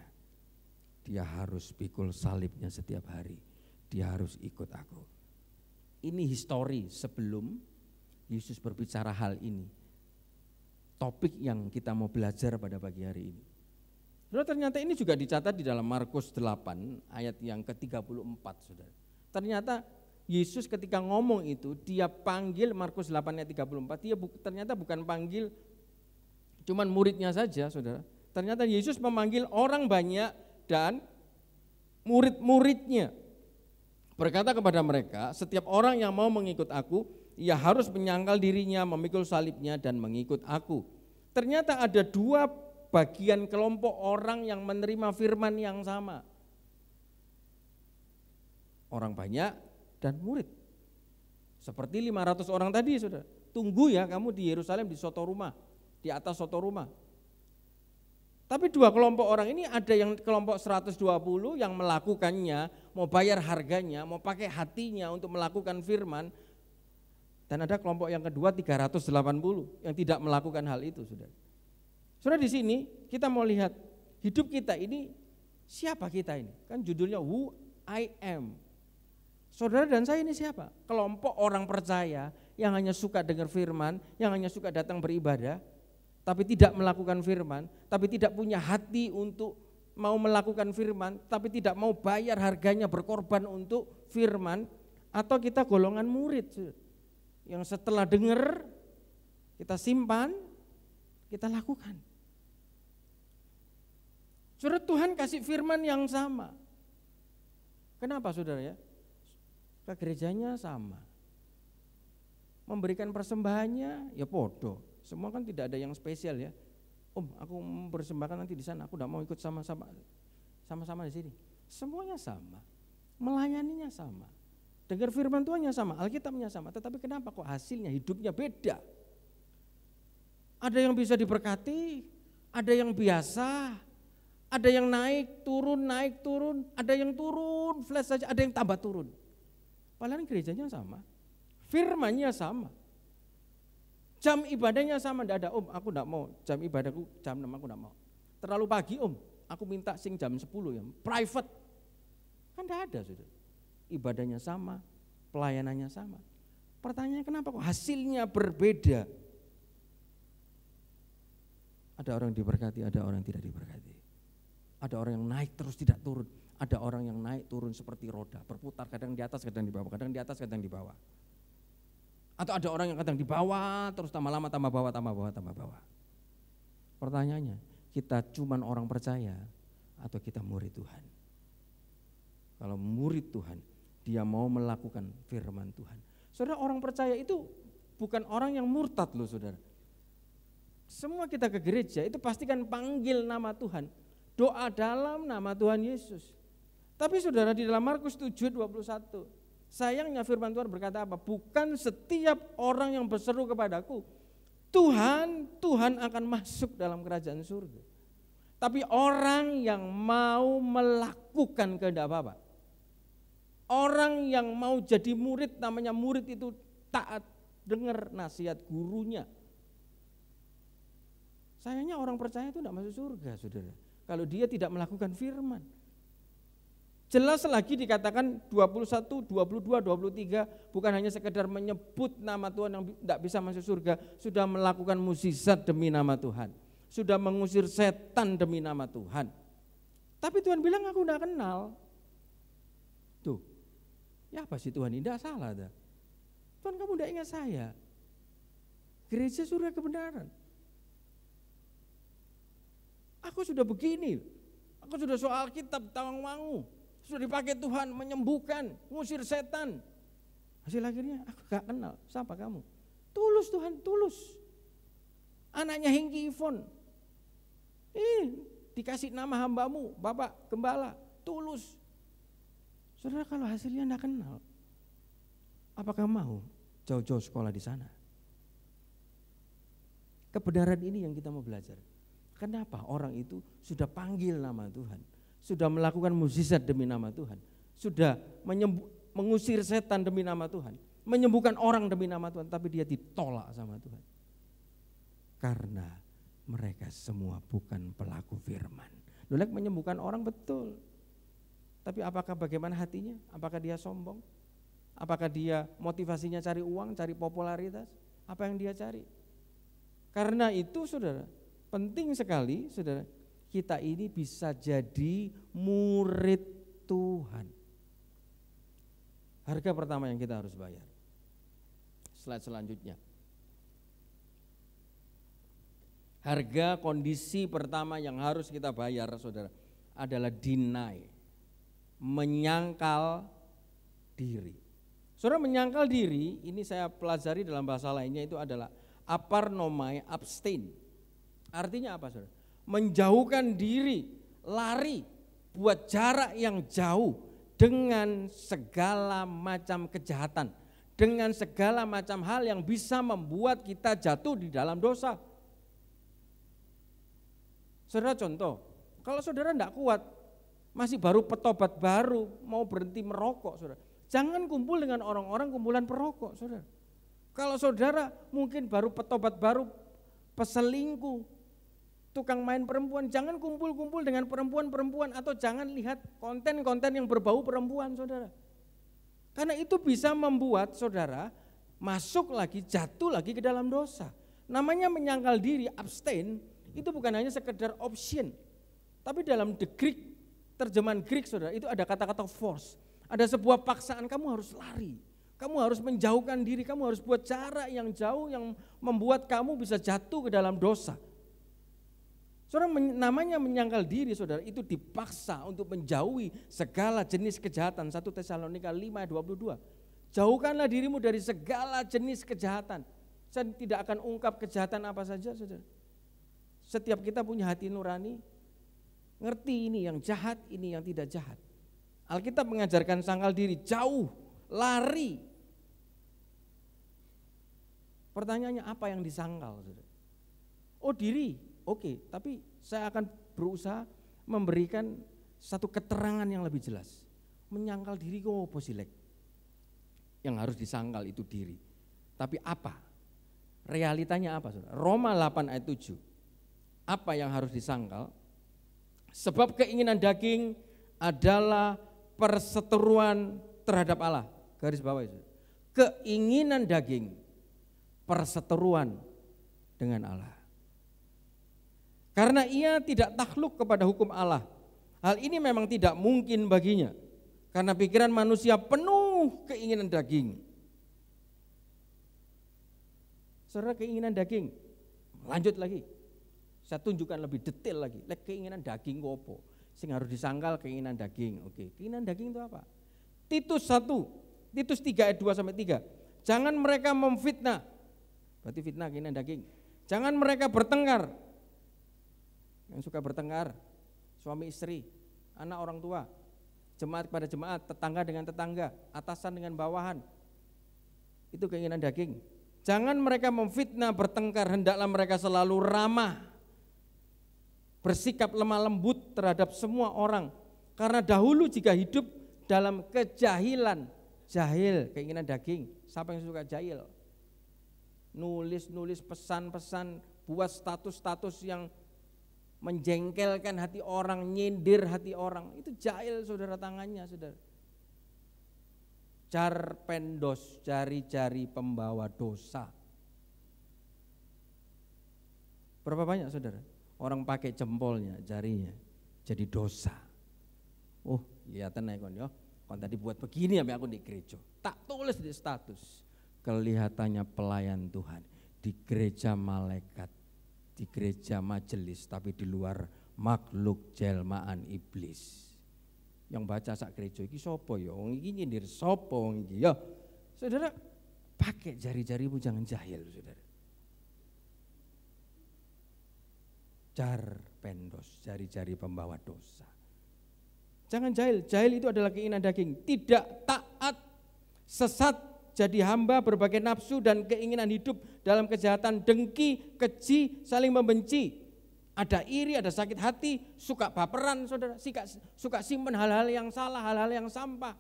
Dia harus pikul salibnya setiap hari. Dia harus ikut aku. Ini histori sebelum Yesus berbicara hal ini. Topik yang kita mau belajar pada pagi hari ini. Saudara ternyata ini juga dicatat di dalam Markus 8 ayat yang ke-34 saudara. Ternyata Yesus ketika ngomong itu dia panggil Markus 8 ayat 34 dia bu, ternyata bukan panggil Cuman muridnya saja, saudara. Ternyata Yesus memanggil orang banyak dan murid-muridnya. Berkata kepada mereka, setiap orang yang mau mengikut aku, ia harus menyangkal dirinya, memikul salibnya dan mengikut aku. Ternyata ada dua bagian kelompok orang yang menerima firman yang sama. Orang banyak dan murid. Seperti 500 orang tadi, Saudara. Tunggu ya kamu di Yerusalem di soto rumah di atas soto rumah. Tapi dua kelompok orang ini ada yang kelompok 120 yang melakukannya, mau bayar harganya, mau pakai hatinya untuk melakukan firman. Dan ada kelompok yang kedua 380 yang tidak melakukan hal itu, Saudara. Saudara di sini kita mau lihat hidup kita ini siapa kita ini? Kan judulnya who I am. Saudara dan saya ini siapa? Kelompok orang percaya yang hanya suka dengar firman, yang hanya suka datang beribadah, tapi tidak melakukan firman, tapi tidak punya hati untuk mau melakukan firman, tapi tidak mau bayar harganya berkorban untuk firman, atau kita golongan murid yang setelah dengar kita simpan, kita lakukan. Surat Tuhan kasih firman yang sama. Kenapa saudara ya? Ke gerejanya sama. Memberikan persembahannya ya bodoh. Semua kan tidak ada yang spesial ya. Om, aku mempersembahkan nanti di sana. Aku tidak mau ikut sama-sama sama-sama di sini. Semuanya sama. Melayaninya sama. Dengar firman Tuhan yang sama, Alkitabnya sama. Tetapi kenapa kok hasilnya hidupnya beda? Ada yang bisa diberkati, ada yang biasa, ada yang naik turun, naik turun, ada yang turun flash saja, ada yang tambah turun. Padahal gerejanya sama, firmannya sama, Jam ibadahnya sama, tidak ada om, aku tidak mau. Jam ibadahku jam 6 aku tidak mau. Terlalu pagi om, aku minta sing jam 10 ya, private. Kan tidak ada sudah. Ibadahnya sama, pelayanannya sama. Pertanyaannya kenapa kok hasilnya berbeda? Ada orang diberkati, ada orang yang tidak diberkati. Ada orang yang naik terus tidak turun. Ada orang yang naik turun seperti roda, berputar kadang di atas, kadang di bawah, kadang di atas, kadang di bawah. Atau ada orang yang kadang dibawa terus tambah lama tambah bawa tambah bawa tambah bawa Pertanyaannya, kita cuman orang percaya atau kita murid Tuhan? Kalau murid Tuhan, dia mau melakukan firman Tuhan. Saudara orang percaya itu bukan orang yang murtad loh saudara. Semua kita ke gereja itu pastikan panggil nama Tuhan. Doa dalam nama Tuhan Yesus. Tapi saudara di dalam Markus 7, 21. Sayangnya firman Tuhan berkata apa? Bukan setiap orang yang berseru kepadaku, Tuhan, Tuhan akan masuk dalam kerajaan surga. Tapi orang yang mau melakukan kehendak Bapa. Orang yang mau jadi murid, namanya murid itu taat dengar nasihat gurunya. Sayangnya orang percaya itu tidak masuk surga, saudara. Kalau dia tidak melakukan firman. Jelas lagi dikatakan 21, 22, 23 bukan hanya sekedar menyebut nama Tuhan yang tidak bisa masuk surga, sudah melakukan musisat demi nama Tuhan. Sudah mengusir setan demi nama Tuhan. Tapi Tuhan bilang aku tidak kenal. Tuh, ya apa sih Tuhan tidak salah. Dah. Tuhan kamu tidak ingat saya. Gereja surga kebenaran. Aku sudah begini, aku sudah soal kitab tawang wangu, sudah dipakai Tuhan menyembuhkan, ngusir setan. Hasil akhirnya aku gak kenal, siapa kamu? Tulus Tuhan, tulus. Anaknya Hengki Ivon. Ini dikasih nama hambamu, Bapak Gembala, tulus. Saudara kalau hasilnya gak kenal, apakah mau jauh-jauh sekolah di sana? Kebenaran ini yang kita mau belajar. Kenapa orang itu sudah panggil nama Tuhan? sudah melakukan mukjizat demi nama Tuhan, sudah menyembuh, mengusir setan demi nama Tuhan, menyembuhkan orang demi nama Tuhan, tapi dia ditolak sama Tuhan. Karena mereka semua bukan pelaku firman. Lolek menyembuhkan orang betul. Tapi apakah bagaimana hatinya? Apakah dia sombong? Apakah dia motivasinya cari uang, cari popularitas? Apa yang dia cari? Karena itu saudara, penting sekali saudara kita ini bisa jadi murid Tuhan. Harga pertama yang kita harus bayar. Slide selanjutnya. Harga kondisi pertama yang harus kita bayar saudara adalah deny. Menyangkal diri. Saudara menyangkal diri ini saya pelajari dalam bahasa lainnya itu adalah aparnomai abstain. Artinya apa saudara? menjauhkan diri, lari, buat jarak yang jauh dengan segala macam kejahatan, dengan segala macam hal yang bisa membuat kita jatuh di dalam dosa. Saudara contoh, kalau saudara tidak kuat, masih baru petobat baru, mau berhenti merokok saudara. Jangan kumpul dengan orang-orang kumpulan perokok saudara. Kalau saudara mungkin baru petobat baru, peselingkuh, tukang main perempuan, jangan kumpul-kumpul dengan perempuan-perempuan atau jangan lihat konten-konten yang berbau perempuan, saudara. Karena itu bisa membuat saudara masuk lagi, jatuh lagi ke dalam dosa. Namanya menyangkal diri, abstain, itu bukan hanya sekedar option. Tapi dalam the Greek, terjemahan Greek saudara, itu ada kata-kata force. Ada sebuah paksaan, kamu harus lari. Kamu harus menjauhkan diri, kamu harus buat cara yang jauh yang membuat kamu bisa jatuh ke dalam dosa. Saudara namanya menyangkal diri saudara itu dipaksa untuk menjauhi segala jenis kejahatan. 1 Tesalonika 5 ayat 22. Jauhkanlah dirimu dari segala jenis kejahatan. Saya tidak akan ungkap kejahatan apa saja saudara. Setiap kita punya hati nurani, ngerti ini yang jahat, ini yang tidak jahat. Alkitab mengajarkan sangkal diri, jauh, lari. Pertanyaannya apa yang disangkal? Saudara? Oh diri, Oke, tapi saya akan berusaha memberikan satu keterangan yang lebih jelas. Menyangkal diri kok apa silek? Yang harus disangkal itu diri. Tapi apa? Realitanya apa? Roma 8 ayat 7. Apa yang harus disangkal? Sebab keinginan daging adalah perseteruan terhadap Allah. Garis bawah itu. Keinginan daging perseteruan dengan Allah. Karena ia tidak takluk kepada hukum Allah. Hal ini memang tidak mungkin baginya. Karena pikiran manusia penuh keinginan daging. Saudara keinginan daging, lanjut lagi. Saya tunjukkan lebih detail lagi. keinginan daging apa? Sehingga harus disangkal keinginan daging. Oke, keinginan daging itu apa? Titus 1, Titus 3 ayat 2 sampai 3. Jangan mereka memfitnah. Berarti fitnah keinginan daging. Jangan mereka bertengkar yang suka bertengkar, suami istri, anak orang tua, jemaat kepada jemaat, tetangga dengan tetangga, atasan dengan bawahan. Itu keinginan daging. Jangan mereka memfitnah, bertengkar, hendaklah mereka selalu ramah. Bersikap lemah lembut terhadap semua orang. Karena dahulu jika hidup dalam kejahilan, jahil, keinginan daging. Siapa yang suka jahil? Nulis-nulis pesan-pesan, buat status-status yang menjengkelkan hati orang, nyindir hati orang. Itu jahil saudara tangannya saudara. Carpendos, jari-jari pembawa dosa. Berapa banyak saudara? Orang pakai jempolnya, jarinya, jadi dosa. Oh, kelihatan ya kon yo. Ya? Kon tadi buat begini ya aku di gereja. Tak tulis di status. Kelihatannya pelayan Tuhan di gereja malaikat di gereja majelis tapi di luar makhluk jelmaan iblis. Yang baca sak gereja iki sapa ya? Wong iki nyindir sapa wong ya? Saudara, pakai jari-jarimu jangan jahil, Saudara. car pendos, jari-jari pembawa dosa. Jangan jahil, jahil itu adalah keinginan daging, tidak taat, sesat jadi hamba berbagai nafsu dan keinginan hidup dalam kejahatan, dengki, keji, saling membenci. Ada iri, ada sakit hati, suka baperan, saudara, suka, suka simpen hal-hal yang salah, hal-hal yang sampah.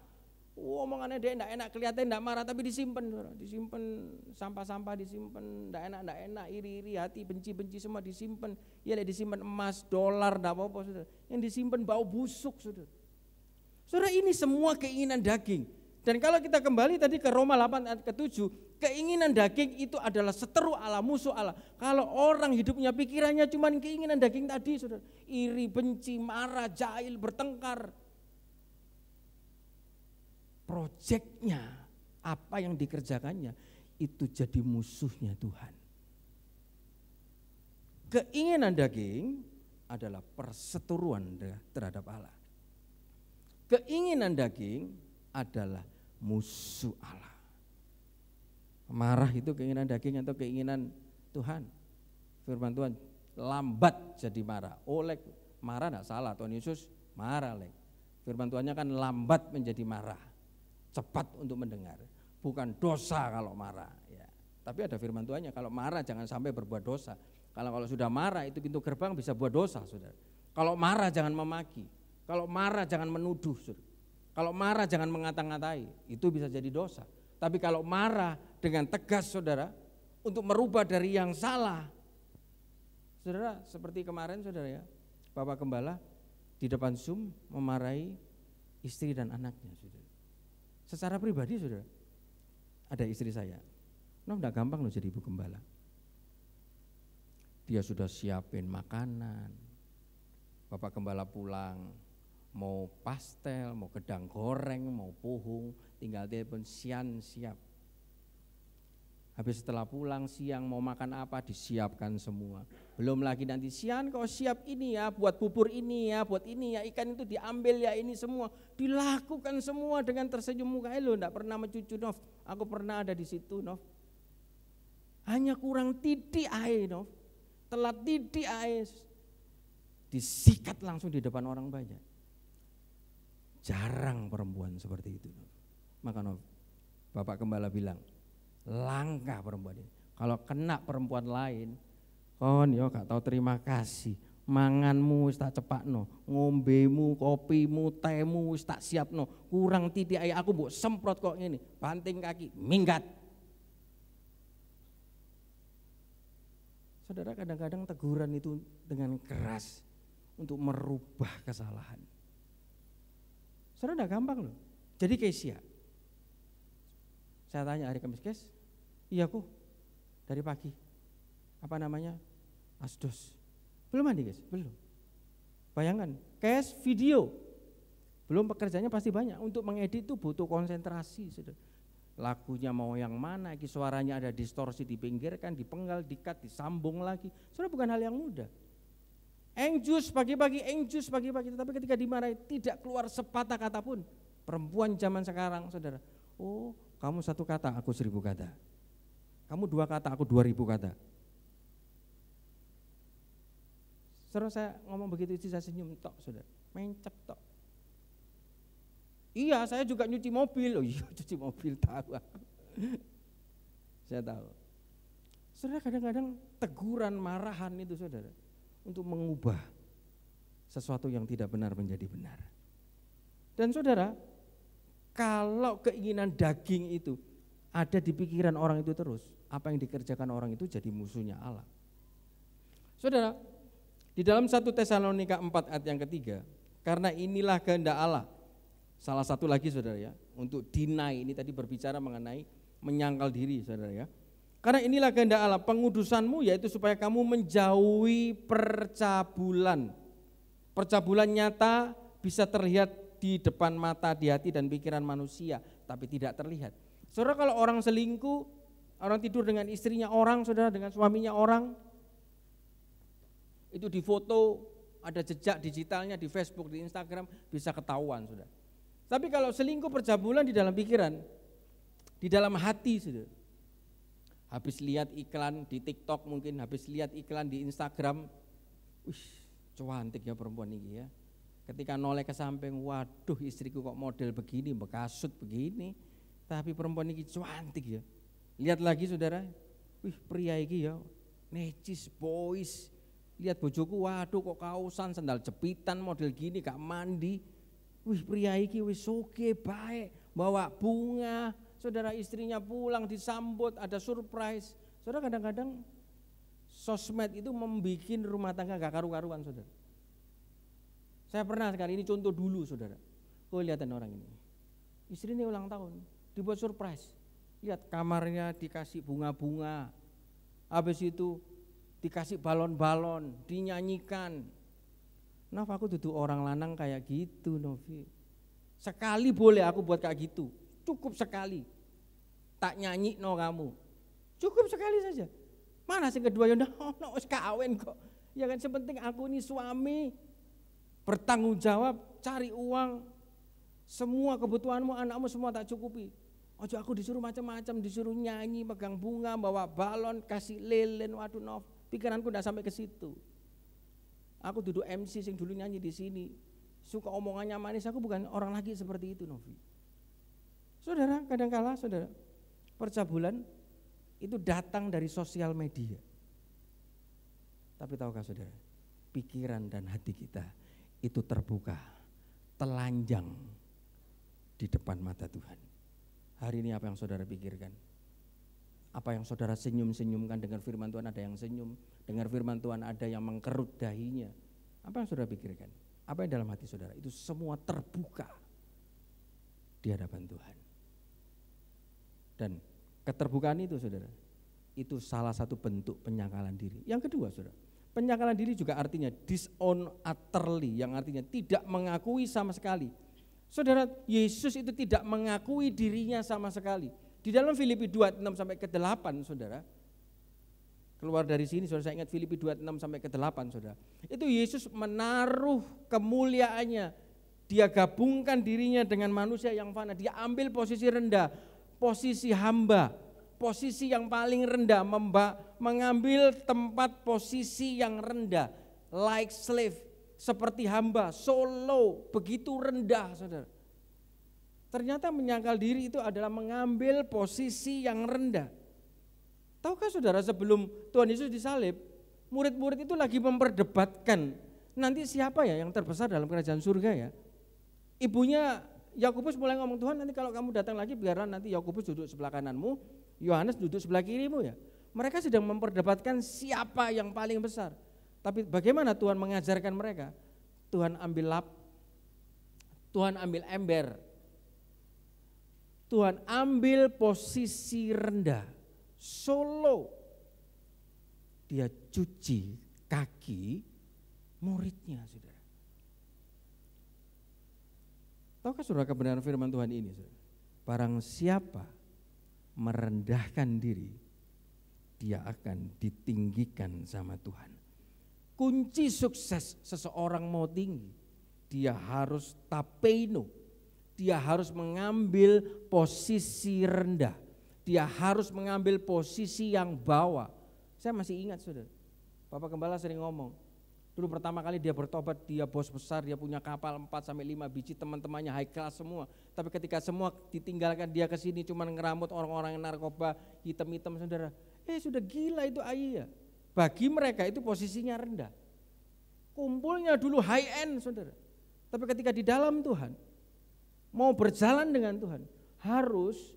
Wow, omongannya dia enggak enak, kelihatan enggak marah tapi disimpan, disimpan sampah-sampah disimpan, enggak enak, enggak enak, iri-iri hati, benci-benci semua disimpan. Ya disimpan emas, dolar, enggak apa-apa, Yang disimpan bau busuk, Saudara ini semua keinginan daging. Dan kalau kita kembali tadi ke Roma 8 ayat ke-7, keinginan daging itu adalah seteru Allah, musuh Allah. Kalau orang hidupnya pikirannya cuma keinginan daging tadi, Saudara, iri, benci, marah, jahil, bertengkar. Proyeknya, apa yang dikerjakannya itu jadi musuhnya Tuhan. Keinginan daging adalah perseteruan terhadap Allah. Keinginan daging adalah musuh Allah. Marah itu keinginan daging atau keinginan Tuhan. Firman Tuhan, lambat jadi marah. Oleh oh, marah tidak salah, Tuhan Yesus marah. Lek. Firman Tuhannya kan lambat menjadi marah. Cepat untuk mendengar. Bukan dosa kalau marah. Ya. Tapi ada firman Tuhannya, kalau marah jangan sampai berbuat dosa. Kalau kalau sudah marah itu pintu gerbang bisa buat dosa, saudara. Kalau marah jangan memaki. Kalau marah jangan menuduh, saudara. Kalau marah jangan mengata-ngatai, itu bisa jadi dosa. Tapi kalau marah dengan tegas saudara, untuk merubah dari yang salah. Saudara, seperti kemarin saudara ya, Bapak Gembala di depan Zoom memarahi istri dan anaknya saudara. Secara pribadi saudara, ada istri saya. Nah, enggak gampang loh jadi ibu gembala. Dia sudah siapin makanan. Bapak gembala pulang, mau pastel, mau gedang goreng, mau puhung, tinggal telepon sian siap. Habis setelah pulang siang mau makan apa disiapkan semua. Belum lagi nanti sian kau siap ini ya, buat bubur ini ya, buat ini ya, ikan itu diambil ya ini semua. Dilakukan semua dengan tersenyum muka, eh lo enggak pernah mencucu Nov, aku pernah ada di situ Nov. Hanya kurang titik ae Nov, telat titik ae, disikat langsung di depan orang banyak. Jarang perempuan seperti itu. Maka Bapak Gembala bilang, langkah perempuan ini. Kalau kena perempuan lain, kon yo gak tau terima kasih. Manganmu wis tak cepakno, ngombemu, kopimu, temu wis tak siapno. Kurang titik ayo aku mbok semprot kok ini, banting kaki, minggat. Saudara kadang-kadang teguran itu dengan keras untuk merubah kesalahan. Saudara udah gampang loh. Jadi Keisha. Saya tanya hari Kamis, Kes, iya aku dari pagi. Apa namanya? Asdos. Belum mandi guys, belum. Bayangkan, Kes video. Belum pekerjanya pasti banyak. Untuk mengedit itu butuh konsentrasi. Saudara. Lagunya mau yang mana, suaranya ada distorsi, dipinggirkan, dipenggal, dikat, disambung lagi. Saudara bukan hal yang mudah. Engjus pagi-pagi, engjus pagi-pagi. Tetapi ketika dimarahi tidak keluar sepatah kata pun. Perempuan zaman sekarang saudara. Oh kamu satu kata, aku seribu kata. Kamu dua kata, aku dua ribu kata. Saudara saya ngomong begitu istri saya senyum tok saudara. Mencep tok. Iya saya juga nyuci mobil. Oh iya cuci mobil tahu aku. saya tahu. Saudara kadang-kadang teguran marahan itu saudara untuk mengubah sesuatu yang tidak benar menjadi benar. Dan saudara, kalau keinginan daging itu ada di pikiran orang itu terus, apa yang dikerjakan orang itu jadi musuhnya Allah. Saudara, di dalam satu Tesalonika 4 ayat yang ketiga, karena inilah kehendak Allah. Salah satu lagi saudara ya, untuk dinai. ini tadi berbicara mengenai menyangkal diri saudara ya. Karena inilah kehendak Allah, pengudusanmu yaitu supaya kamu menjauhi percabulan. Percabulan nyata bisa terlihat di depan mata, di hati dan pikiran manusia, tapi tidak terlihat. Saudara kalau orang selingkuh, orang tidur dengan istrinya orang, saudara dengan suaminya orang, itu di foto ada jejak digitalnya di Facebook, di Instagram, bisa ketahuan saudara. Tapi kalau selingkuh percabulan di dalam pikiran, di dalam hati saudara habis lihat iklan di TikTok mungkin, habis lihat iklan di Instagram, wih cuantik ya perempuan ini ya. Ketika noleh ke samping, waduh istriku kok model begini, bekasut begini, tapi perempuan ini cuantik ya. Lihat lagi saudara, wih pria ini ya, necis, boys. Lihat bojoku, waduh kok kausan, sandal jepitan model gini, gak mandi. Wih pria ini wis oke, baik, bawa bunga, saudara istrinya pulang disambut, ada surprise. Saudara kadang-kadang sosmed itu membuat rumah tangga gak karu-karuan saudara. Saya pernah sekali ini contoh dulu saudara. Kau lihatan orang ini. Istri ini ulang tahun, dibuat surprise. Lihat kamarnya dikasih bunga-bunga. Habis itu dikasih balon-balon, dinyanyikan. Nah aku duduk orang lanang kayak gitu Novi. Sekali boleh aku buat kayak gitu cukup sekali. Tak nyanyi no kamu. Cukup sekali saja. Mana sing kedua yang oh, no, kawin kok. Ya kan sepenting aku ini suami bertanggung jawab, cari uang, semua kebutuhanmu, anakmu semua tak cukupi. Ojo aku disuruh macam-macam, disuruh nyanyi, pegang bunga, bawa balon, kasih lilin, waduh nof. Pikiranku tidak sampai ke situ. Aku duduk MC sing dulu nyanyi di sini. Suka omongannya manis, aku bukan orang lagi seperti itu Novi. Saudara, kadangkala saudara, percabulan itu datang dari sosial media. Tapi tahukah saudara, pikiran dan hati kita itu terbuka, telanjang di depan mata Tuhan. Hari ini apa yang saudara pikirkan? Apa yang saudara senyum-senyumkan dengan firman Tuhan ada yang senyum, dengan firman Tuhan ada yang mengkerut dahinya. Apa yang saudara pikirkan? Apa yang dalam hati saudara? Itu semua terbuka di hadapan Tuhan. Dan keterbukaan itu saudara, itu salah satu bentuk penyangkalan diri. Yang kedua saudara, penyangkalan diri juga artinya disown utterly, yang artinya tidak mengakui sama sekali. Saudara, Yesus itu tidak mengakui dirinya sama sekali. Di dalam Filipi 2, 6 sampai ke 8 saudara, keluar dari sini saudara saya ingat Filipi 26 sampai ke 8 saudara. Itu Yesus menaruh kemuliaannya dia gabungkan dirinya dengan manusia yang fana. Dia ambil posisi rendah, posisi hamba, posisi yang paling rendah, memba, mengambil tempat posisi yang rendah, like slave, seperti hamba, solo, begitu rendah saudara. Ternyata menyangkal diri itu adalah mengambil posisi yang rendah. Tahukah saudara sebelum Tuhan Yesus disalib, murid-murid itu lagi memperdebatkan nanti siapa ya yang terbesar dalam kerajaan surga ya. Ibunya Yakobus mulai ngomong Tuhan nanti kalau kamu datang lagi biarlah nanti Yakobus duduk sebelah kananmu, Yohanes duduk sebelah kirimu ya. Mereka sedang memperdebatkan siapa yang paling besar. Tapi bagaimana Tuhan mengajarkan mereka? Tuhan ambil lap, Tuhan ambil ember, Tuhan ambil posisi rendah, solo. Dia cuci kaki muridnya, sudah. Tahukah saudara kebenaran firman Tuhan ini? Saudara? Barang siapa merendahkan diri, dia akan ditinggikan sama Tuhan. Kunci sukses seseorang mau tinggi, dia harus tapeno, dia harus mengambil posisi rendah, dia harus mengambil posisi yang bawah. Saya masih ingat saudara, Bapak Gembala sering ngomong, Dulu pertama kali dia bertobat, dia bos besar, dia punya kapal 4 sampai 5 biji, teman-temannya high class semua. Tapi ketika semua ditinggalkan dia ke sini cuman ngeramut orang-orang yang narkoba, hitam-hitam saudara. Eh sudah gila itu ya Bagi mereka itu posisinya rendah. Kumpulnya dulu high end saudara. Tapi ketika di dalam Tuhan, mau berjalan dengan Tuhan, harus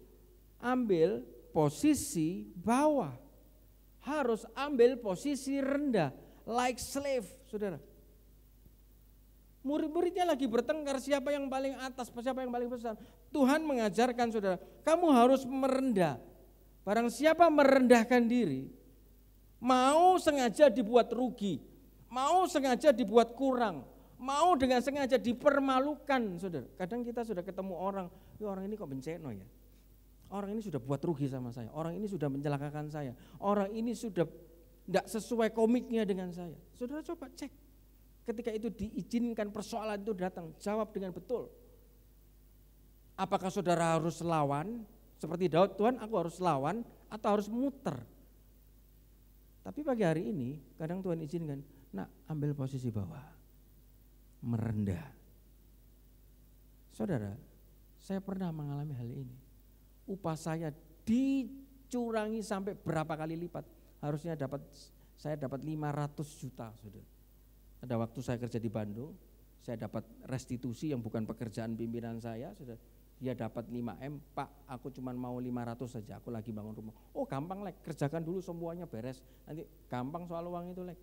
ambil posisi bawah. Harus ambil posisi rendah like slave, saudara. Murid-muridnya lagi bertengkar siapa yang paling atas, siapa yang paling besar. Tuhan mengajarkan saudara, kamu harus merendah. Barang siapa merendahkan diri, mau sengaja dibuat rugi, mau sengaja dibuat kurang, mau dengan sengaja dipermalukan saudara. Kadang kita sudah ketemu orang, ya orang ini kok benceno ya. Orang ini sudah buat rugi sama saya, orang ini sudah mencelakakan saya, orang ini sudah tidak sesuai komiknya dengan saya. Saudara coba cek. Ketika itu diizinkan persoalan itu datang, jawab dengan betul. Apakah saudara harus lawan seperti Daud, Tuhan aku harus lawan atau harus muter? Tapi pagi hari ini kadang Tuhan izinkan, nak ambil posisi bawah, merendah. Saudara, saya pernah mengalami hal ini. Upah saya dicurangi sampai berapa kali lipat harusnya dapat saya dapat 500 juta, sudah Ada waktu saya kerja di Bandung, saya dapat restitusi yang bukan pekerjaan pimpinan saya, sudah Dia dapat 5M, Pak, aku cuma mau 500 saja, aku lagi bangun rumah. Oh, gampang, Lek, kerjakan dulu semuanya beres. Nanti gampang soal uang itu, Lek.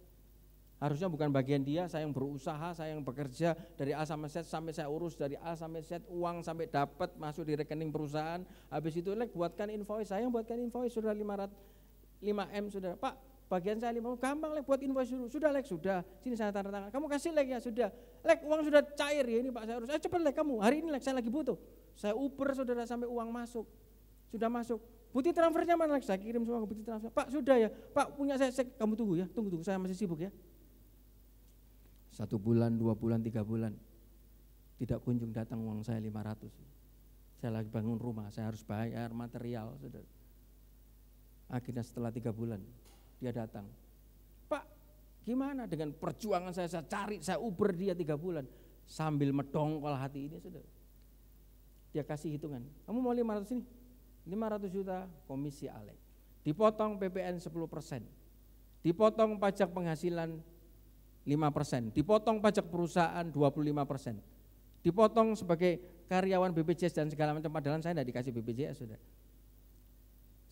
Harusnya bukan bagian dia, saya yang berusaha, saya yang bekerja dari A sampai Z sampai saya urus dari A sampai Z uang sampai dapat masuk di rekening perusahaan. Habis itu lek buatkan invoice, saya yang buatkan invoice sudah 500 5M sudah. Pak, bagian saya 5M, gampang lek buat invoice dulu. Sudah lek, sudah. Sini saya tanda tangan. Kamu kasih lek ya, sudah. Lek uang sudah cair ya ini Pak, saya harus. Eh cepat lek kamu, hari ini lek saya lagi butuh. Saya uber saudara sampai uang masuk. Sudah masuk. Bukti transfernya mana lek? Saya kirim semua ke bukti transfer. Pak, sudah ya. Pak, punya saya, saya kamu tunggu ya. Tunggu tunggu, saya masih sibuk ya. Satu bulan, dua bulan, tiga bulan. Tidak kunjung datang uang saya 500. Saya lagi bangun rumah, saya harus bayar material, saudara Akhirnya setelah tiga bulan dia datang. Pak, gimana dengan perjuangan saya, saya cari, saya uber dia tiga bulan. Sambil medongkol hati ini sudah. Dia kasih hitungan, kamu mau lima ratus ini? Lima ratus juta komisi alek. Dipotong PPN sepuluh persen. Dipotong pajak penghasilan lima persen. Dipotong pajak perusahaan dua puluh lima persen. Dipotong sebagai karyawan BPJS dan segala macam. Padahal saya tidak dikasih BPJS sudah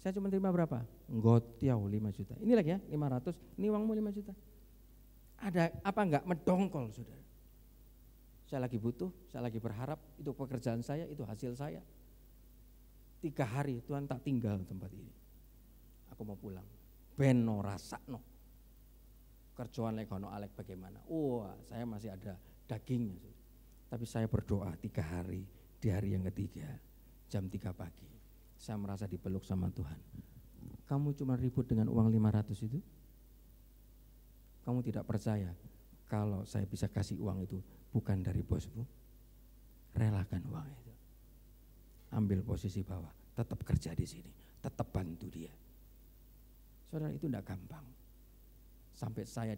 saya cuma terima berapa? Gotiau 5 juta. Ini lagi ya, 500. Ini uangmu 5 juta. Ada apa enggak mendongkol, Saudara? Saya lagi butuh, saya lagi berharap, itu pekerjaan saya, itu hasil saya. Tiga hari Tuhan tak tinggal tempat ini. Aku mau pulang. Beno rasakno. Kerjaan lekono alek bagaimana? Wah, saya masih ada dagingnya. Tapi saya berdoa tiga hari, di hari yang ketiga, jam tiga pagi saya merasa dipeluk sama Tuhan. Kamu cuma ribut dengan uang 500 itu? Kamu tidak percaya kalau saya bisa kasih uang itu bukan dari bosmu? Relakan uang itu. Ambil posisi bawah, tetap kerja di sini, tetap bantu dia. Saudara itu tidak gampang. Sampai saya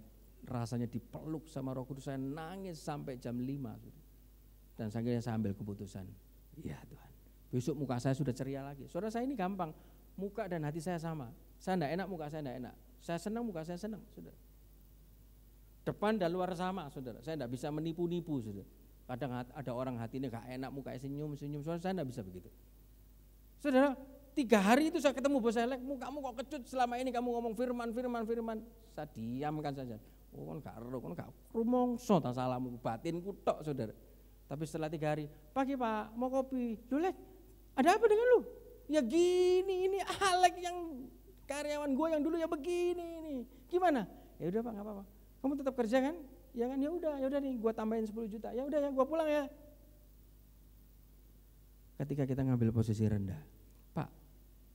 rasanya dipeluk sama roh kudus, saya nangis sampai jam 5. Dan sambil saya ambil keputusan, ya Tuhan Besok muka saya sudah ceria lagi. Saudara saya ini gampang. Muka dan hati saya sama. Saya tidak enak, muka saya tidak enak. Saya senang, muka saya senang. Saudara. Depan dan luar sama, saudara. Saya tidak bisa menipu-nipu, saudara. Kadang ada orang hatinya gak enak, muka senyum-senyum. Saudara saya tidak bisa begitu. Saudara, tiga hari itu saya ketemu bos saya, elek, kamu kok kecut selama ini kamu ngomong firman, firman, firman. Saya diamkan saja. Oh, kan gak ero, kan gak rumongso tak salahmu, batinku tok, saudara. Tapi setelah tiga hari, pagi pak, mau kopi, lulek. Ada apa dengan lu? Ya gini, ini Alek yang karyawan gue yang dulu ya begini ini. Gimana? Ya udah Pak, nggak apa-apa. Kamu tetap kerja kan? Ya kan? Ya udah, ya udah nih, gue tambahin 10 juta. Ya udah ya, gue pulang ya. Ketika kita ngambil posisi rendah, Pak,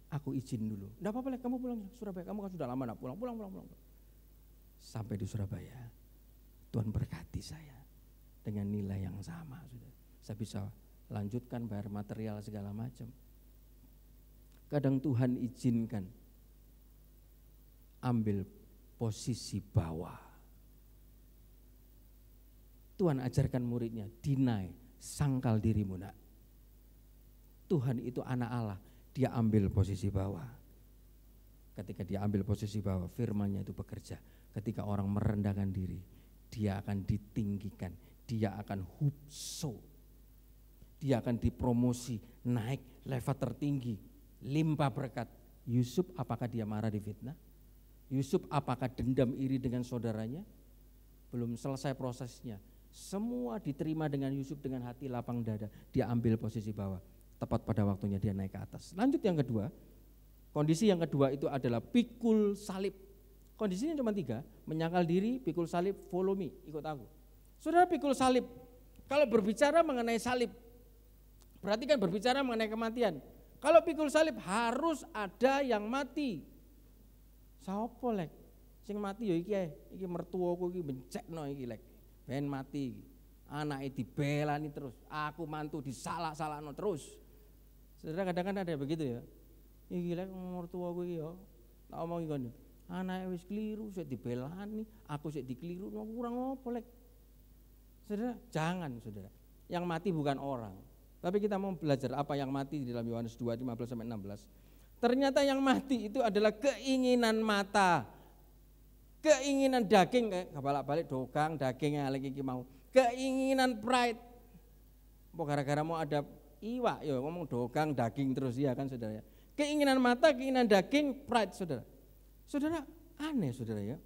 aku izin dulu. Enggak apa-apa lah, kamu pulang Surabaya. Kamu kan sudah lama nak pulang, pulang, pulang, pulang. Sampai di Surabaya, Tuhan berkati saya dengan nilai yang sama. Sudah. Saya bisa lanjutkan bayar material segala macam. Kadang Tuhan izinkan ambil posisi bawah. Tuhan ajarkan muridnya, dinai, sangkal dirimu nak. Tuhan itu anak Allah, dia ambil posisi bawah. Ketika dia ambil posisi bawah, firmannya itu bekerja. Ketika orang merendahkan diri, dia akan ditinggikan, dia akan hubso dia akan dipromosi, naik level tertinggi, limpah berkat. Yusuf apakah dia marah di fitnah? Yusuf apakah dendam iri dengan saudaranya? Belum selesai prosesnya. Semua diterima dengan Yusuf dengan hati lapang dada. Dia ambil posisi bawah. Tepat pada waktunya dia naik ke atas. Lanjut yang kedua. Kondisi yang kedua itu adalah pikul salib. Kondisinya cuma tiga. Menyangkal diri, pikul salib, follow me, ikut aku. Saudara pikul salib. Kalau berbicara mengenai salib, Berarti kan berbicara mengenai kematian. Kalau pikul salib harus ada yang mati. Sopo lek? Sing mati yo ya iki ya Iki mertuaku iki bencekno iki lek. Ben mati itu itu dibelani terus, aku mantu disalah no terus. Saudara kadang-kadang ada begitu ya. Iki lek mertuaku iki yo, ya. Tak omongi kono. Anak wis keliru, saya dibelani, aku saya dikeliru, kurang apa lek? Saudara, jangan saudara. Yang mati bukan orang, tapi kita mau belajar apa yang mati di dalam Yohanes 2, 15 sampai 16. Ternyata yang mati itu adalah keinginan mata. Keinginan daging, eh, kepala balik dogang, dagingnya lagi mau. Keinginan pride. Mau gara-gara mau ada iwa, ya ngomong dogang, daging terus ya kan saudara ya. Keinginan mata, keinginan daging, pride saudara. Saudara, aneh saudara ya.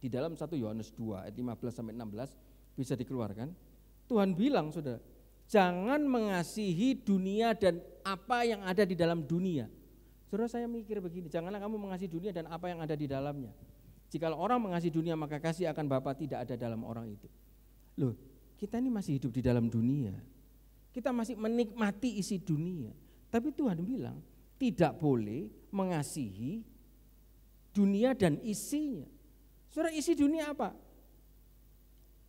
Di dalam satu Yohanes 2 ayat 15 sampai 16 bisa dikeluarkan. Tuhan bilang saudara, Jangan mengasihi dunia dan apa yang ada di dalam dunia. Saudara saya mikir begini, janganlah kamu mengasihi dunia dan apa yang ada di dalamnya. jika orang mengasihi dunia maka kasih akan Bapa tidak ada dalam orang itu. Loh, kita ini masih hidup di dalam dunia. Kita masih menikmati isi dunia. Tapi Tuhan bilang, tidak boleh mengasihi dunia dan isinya. Saudara isi dunia apa?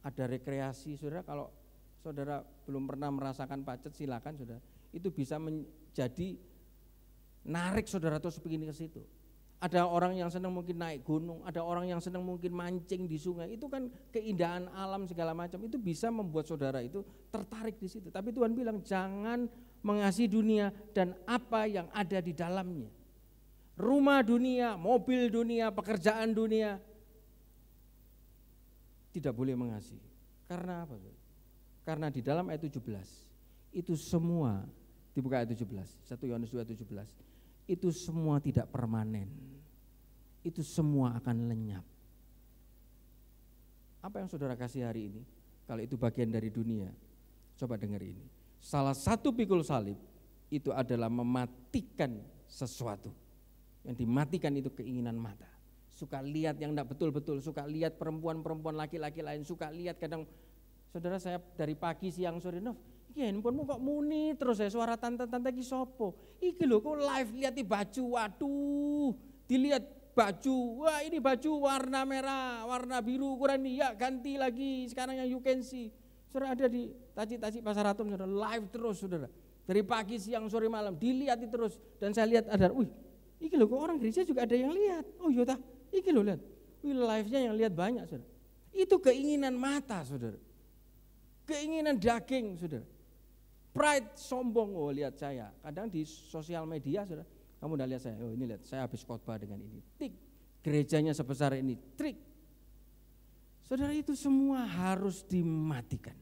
Ada rekreasi, saudara kalau saudara belum pernah merasakan pacet silakan saudara itu bisa menjadi narik saudara terus begini ke situ ada orang yang senang mungkin naik gunung ada orang yang senang mungkin mancing di sungai itu kan keindahan alam segala macam itu bisa membuat saudara itu tertarik di situ tapi Tuhan bilang jangan mengasihi dunia dan apa yang ada di dalamnya rumah dunia mobil dunia pekerjaan dunia tidak boleh mengasihi karena apa karena di dalam ayat 17 itu semua dibuka ayat 17, 1 Yohanes 2 ayat 17. Itu semua tidak permanen. Itu semua akan lenyap. Apa yang saudara kasih hari ini? Kalau itu bagian dari dunia, coba dengar ini. Salah satu pikul salib itu adalah mematikan sesuatu. Yang dimatikan itu keinginan mata. Suka lihat yang tidak betul-betul, suka lihat perempuan-perempuan laki-laki lain, suka lihat kadang Saudara saya dari pagi siang sore, Nov, iki handphonemu kok muni terus ya suara tante-tante iki sopo. Iki lho kok live lihat di baju, waduh, dilihat baju, wah ini baju warna merah, warna biru ukuran ini, ya ganti lagi sekarang yang you can see. Saudara ada di taci-taci pasar atom, saudara live terus saudara. Dari pagi, siang, sore, malam, dilihat terus. Dan saya lihat ada, wih, iki loh kok orang gereja juga ada yang lihat. Oh iya tah, iki loh lihat. Wih live-nya yang lihat banyak saudara. Itu keinginan mata saudara. Keinginan daging, sudah Pride, sombong, oh lihat saya. Kadang di sosial media, sudah kamu udah lihat saya, oh ini lihat, saya habis khotbah dengan ini. Tik, gerejanya sebesar ini, trik. Saudara itu semua harus dimatikan.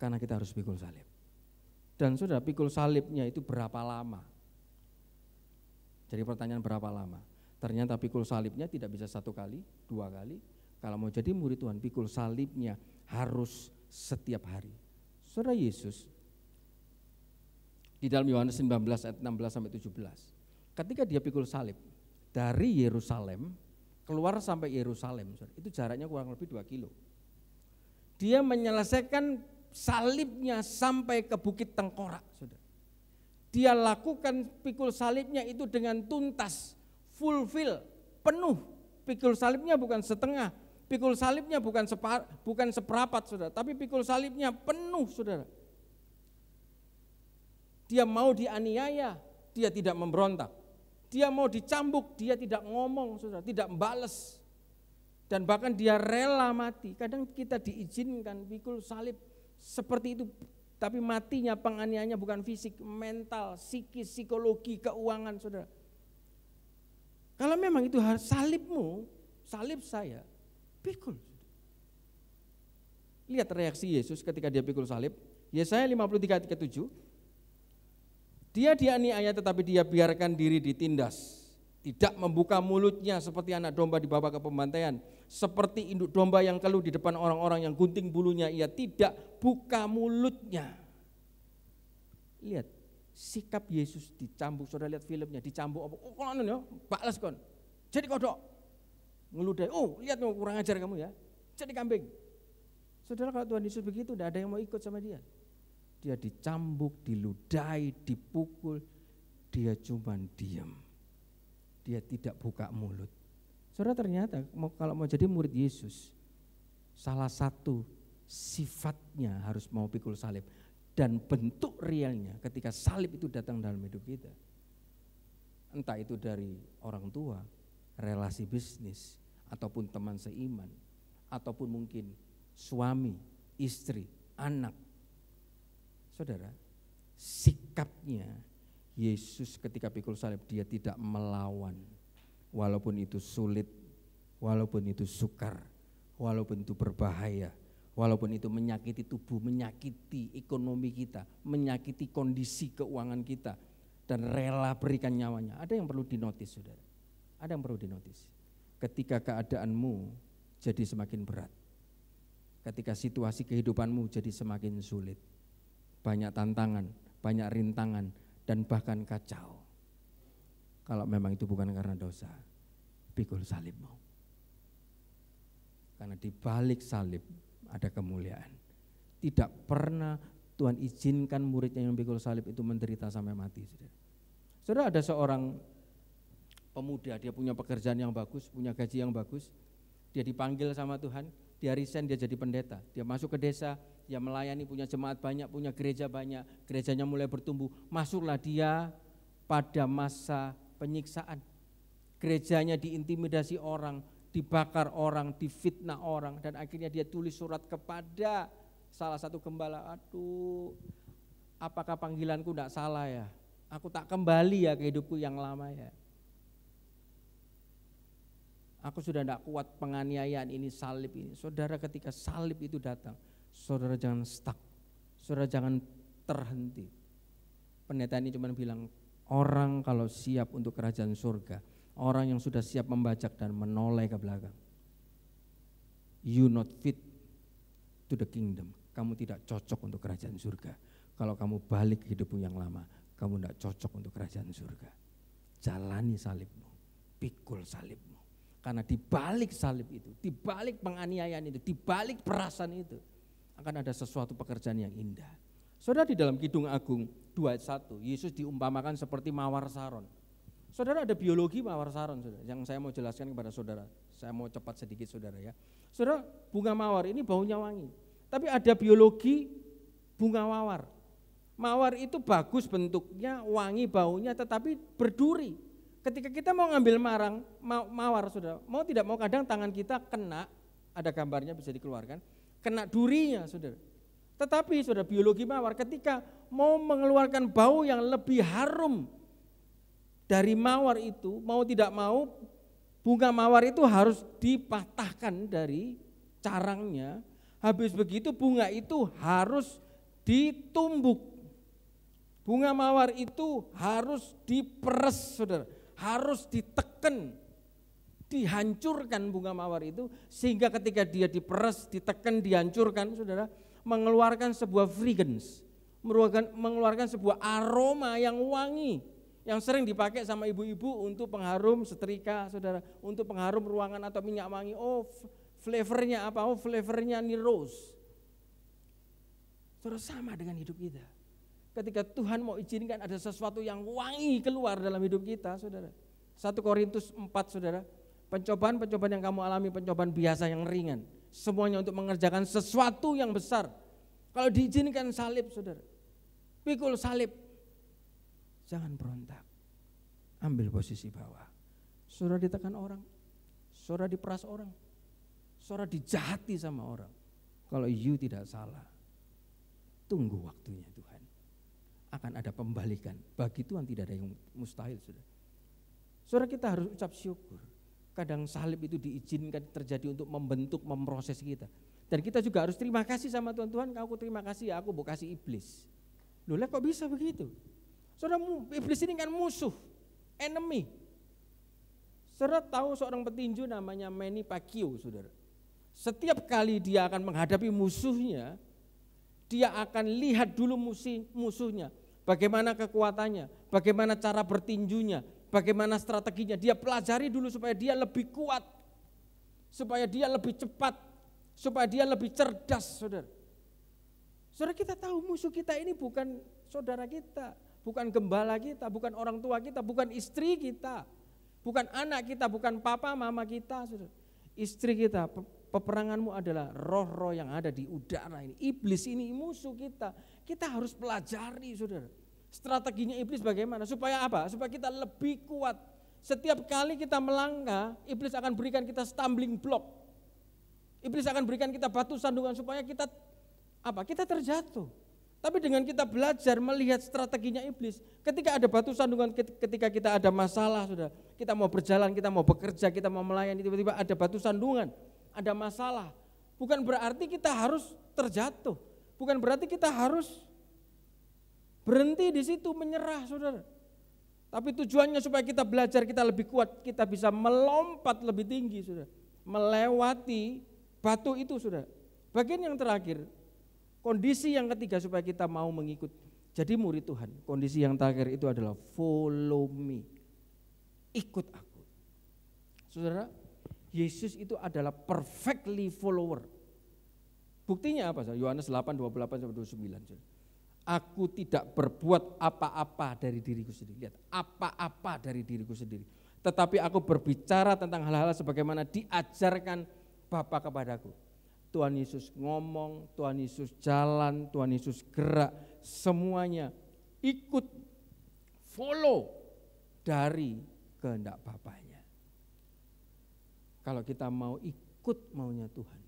Karena kita harus pikul salib. Dan sudah pikul salibnya itu berapa lama? Jadi pertanyaan berapa lama? Ternyata pikul salibnya tidak bisa satu kali, dua kali. Kalau mau jadi murid Tuhan, pikul salibnya harus setiap hari. Saudara Yesus di dalam Yohanes 19 ayat 16 sampai 17. Ketika dia pikul salib dari Yerusalem keluar sampai Yerusalem, itu jaraknya kurang lebih 2 kilo. Dia menyelesaikan salibnya sampai ke Bukit Tengkorak, Saudara. Dia lakukan pikul salibnya itu dengan tuntas, fulfill, penuh. Pikul salibnya bukan setengah, Pikul salibnya bukan sepa, bukan seperapat saudara, tapi pikul salibnya penuh saudara. Dia mau dianiaya, dia tidak memberontak. Dia mau dicambuk, dia tidak ngomong saudara, tidak membalas. Dan bahkan dia rela mati. Kadang kita diizinkan pikul salib seperti itu tapi matinya penganiayanya bukan fisik, mental, psikis, psikologi, keuangan, saudara. Kalau memang itu salibmu, salib saya, Pikul. Lihat reaksi Yesus ketika dia pikul salib. Yesaya 53 7. Dia dianiaya tetapi dia biarkan diri ditindas. Tidak membuka mulutnya seperti anak domba dibawa ke pembantaian. Seperti induk domba yang keluh di depan orang-orang yang gunting bulunya. Ia tidak buka mulutnya. Lihat, sikap Yesus dicambuk. Saudara lihat filmnya, dicambuk Oh, kon ya, balas kon. Jadi kodok ngeludah, oh lihat mau kurang ajar kamu ya, jadi kambing. Saudara kalau Tuhan Yesus begitu, tidak ada yang mau ikut sama dia. Dia dicambuk, diludahi, dipukul, dia cuma diam. Dia tidak buka mulut. Saudara ternyata kalau mau jadi murid Yesus, salah satu sifatnya harus mau pikul salib. Dan bentuk realnya ketika salib itu datang dalam hidup kita. Entah itu dari orang tua, relasi bisnis, ataupun teman seiman, ataupun mungkin suami, istri, anak. Saudara, sikapnya Yesus ketika pikul salib dia tidak melawan. Walaupun itu sulit, walaupun itu sukar, walaupun itu berbahaya, walaupun itu menyakiti tubuh, menyakiti ekonomi kita, menyakiti kondisi keuangan kita, dan rela berikan nyawanya. Ada yang perlu dinotis, saudara. Ada yang perlu dinotis. Ketika keadaanmu jadi semakin berat. Ketika situasi kehidupanmu jadi semakin sulit. Banyak tantangan, banyak rintangan, dan bahkan kacau. Kalau memang itu bukan karena dosa, pikul salibmu. Karena di balik salib ada kemuliaan. Tidak pernah Tuhan izinkan muridnya yang pikul salib itu menderita sampai mati. saudara ada seorang pemuda, dia punya pekerjaan yang bagus, punya gaji yang bagus, dia dipanggil sama Tuhan, dia resign, dia jadi pendeta, dia masuk ke desa, dia melayani, punya jemaat banyak, punya gereja banyak, gerejanya mulai bertumbuh, masuklah dia pada masa penyiksaan. Gerejanya diintimidasi orang, dibakar orang, difitnah orang, dan akhirnya dia tulis surat kepada salah satu gembala, aduh apakah panggilanku tidak salah ya, aku tak kembali ya ke hidupku yang lama ya. Aku sudah tidak kuat penganiayaan ini, salib ini. Saudara ketika salib itu datang, saudara jangan stuck. Saudara jangan terhenti. Pendeta ini cuma bilang, orang kalau siap untuk kerajaan surga, orang yang sudah siap membajak dan menoleh ke belakang. You not fit to the kingdom. Kamu tidak cocok untuk kerajaan surga. Kalau kamu balik ke hidupmu yang lama, kamu tidak cocok untuk kerajaan surga. Jalani salibmu, pikul salibmu. Karena di balik salib itu, di balik penganiayaan itu, di balik perasaan itu akan ada sesuatu pekerjaan yang indah. Saudara di dalam Kidung Agung 2:1 Yesus diumpamakan seperti mawar saron. Saudara ada biologi mawar saron, saudara. Yang saya mau jelaskan kepada saudara. Saya mau cepat sedikit, saudara ya. Saudara, bunga mawar ini baunya wangi. Tapi ada biologi bunga mawar. Mawar itu bagus bentuknya, wangi baunya, tetapi berduri. Ketika kita mau ngambil marang, mawar sudah mau tidak mau kadang tangan kita kena, ada gambarnya bisa dikeluarkan, kena durinya sudah Tetapi sudah biologi mawar ketika mau mengeluarkan bau yang lebih harum dari mawar itu, mau tidak mau bunga mawar itu harus dipatahkan dari carangnya. Habis begitu bunga itu harus ditumbuk. Bunga mawar itu harus diperes saudara harus diteken, dihancurkan bunga mawar itu sehingga ketika dia diperes, diteken, dihancurkan, saudara mengeluarkan sebuah fragrance, mengeluarkan, mengeluarkan sebuah aroma yang wangi yang sering dipakai sama ibu-ibu untuk pengharum setrika, saudara, untuk pengharum ruangan atau minyak wangi. Oh, flavornya apa? Oh, flavornya nih rose. Terus sama dengan hidup kita ketika Tuhan mau izinkan ada sesuatu yang wangi keluar dalam hidup kita, saudara. 1 Korintus 4, saudara. Pencobaan-pencobaan yang kamu alami, pencobaan biasa yang ringan. Semuanya untuk mengerjakan sesuatu yang besar. Kalau diizinkan salib, saudara. Pikul salib. Jangan berontak. Ambil posisi bawah. Saudara ditekan orang. Saudara diperas orang. Saudara dijahati sama orang. Kalau you tidak salah. Tunggu waktunya Tuhan akan ada pembalikan. Bagi Tuhan tidak ada yang mustahil, sudah. Saudara kita harus ucap syukur. Kadang salib itu diizinkan terjadi untuk membentuk, memproses kita. Dan kita juga harus terima kasih sama Tuhan. Tuhan, aku terima kasih ya, aku mau kasih iblis. Loh, lah kok bisa begitu? Saudara, iblis ini kan musuh, enemy. Saudara tahu seorang petinju namanya Manny Pacquiao, saudara. Setiap kali dia akan menghadapi musuhnya, dia akan lihat dulu musuh musuhnya. Bagaimana kekuatannya, bagaimana cara bertinjunya, bagaimana strateginya. Dia pelajari dulu supaya dia lebih kuat, supaya dia lebih cepat, supaya dia lebih cerdas, saudara. Saudara kita tahu musuh kita ini bukan saudara kita, bukan gembala kita, bukan orang tua kita, bukan istri kita, bukan anak kita, bukan papa mama kita, saudara. Istri kita, Peperanganmu adalah roh-roh yang ada di udara ini. Iblis ini musuh kita. Kita harus pelajari saudara. Strateginya iblis bagaimana? Supaya apa? Supaya kita lebih kuat. Setiap kali kita melangkah, iblis akan berikan kita stumbling block. Iblis akan berikan kita batu sandungan supaya kita apa? Kita terjatuh. Tapi dengan kita belajar melihat strateginya iblis, ketika ada batu sandungan, ketika kita ada masalah, sudah kita mau berjalan, kita mau bekerja, kita mau melayani, tiba-tiba ada batu sandungan ada masalah. Bukan berarti kita harus terjatuh. Bukan berarti kita harus berhenti di situ menyerah, saudara. Tapi tujuannya supaya kita belajar, kita lebih kuat, kita bisa melompat lebih tinggi, saudara. Melewati batu itu, saudara. Bagian yang terakhir, kondisi yang ketiga supaya kita mau mengikut. Jadi murid Tuhan, kondisi yang terakhir itu adalah follow me. Ikut aku. Saudara, Yesus itu adalah perfectly follower. Buktinya apa? Yohanes 8, 28 29. Aku tidak berbuat apa-apa dari diriku sendiri. Lihat, apa-apa dari diriku sendiri. Tetapi aku berbicara tentang hal-hal sebagaimana diajarkan Bapa kepadaku. Tuhan Yesus ngomong, Tuhan Yesus jalan, Tuhan Yesus gerak, semuanya ikut follow dari kehendak Bapaknya kalau kita mau ikut maunya Tuhan.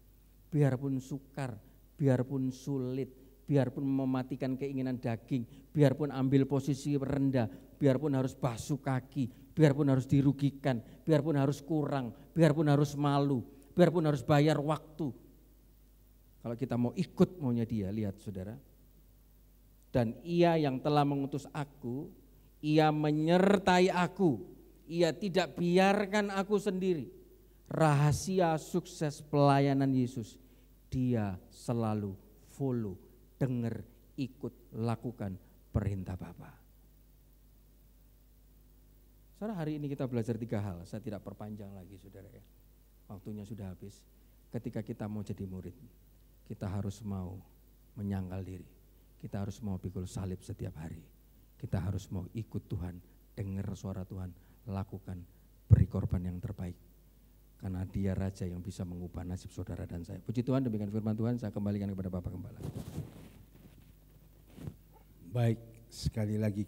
Biarpun sukar, biarpun sulit, biarpun mematikan keinginan daging, biarpun ambil posisi rendah, biarpun harus basuh kaki, biarpun harus dirugikan, biarpun harus kurang, biarpun harus malu, biarpun harus bayar waktu. Kalau kita mau ikut maunya dia, lihat saudara. Dan ia yang telah mengutus aku, ia menyertai aku, ia tidak biarkan aku sendiri rahasia sukses pelayanan Yesus. Dia selalu follow, dengar, ikut, lakukan perintah Bapa. Saudara hari ini kita belajar tiga hal, saya tidak perpanjang lagi saudara ya. Waktunya sudah habis. Ketika kita mau jadi murid, kita harus mau menyangkal diri. Kita harus mau pikul salib setiap hari. Kita harus mau ikut Tuhan, dengar suara Tuhan, lakukan beri korban yang terbaik karena dia raja yang bisa mengubah nasib saudara dan saya. Puji Tuhan demikian firman Tuhan saya kembalikan kepada Bapak Gembala. Baik, sekali lagi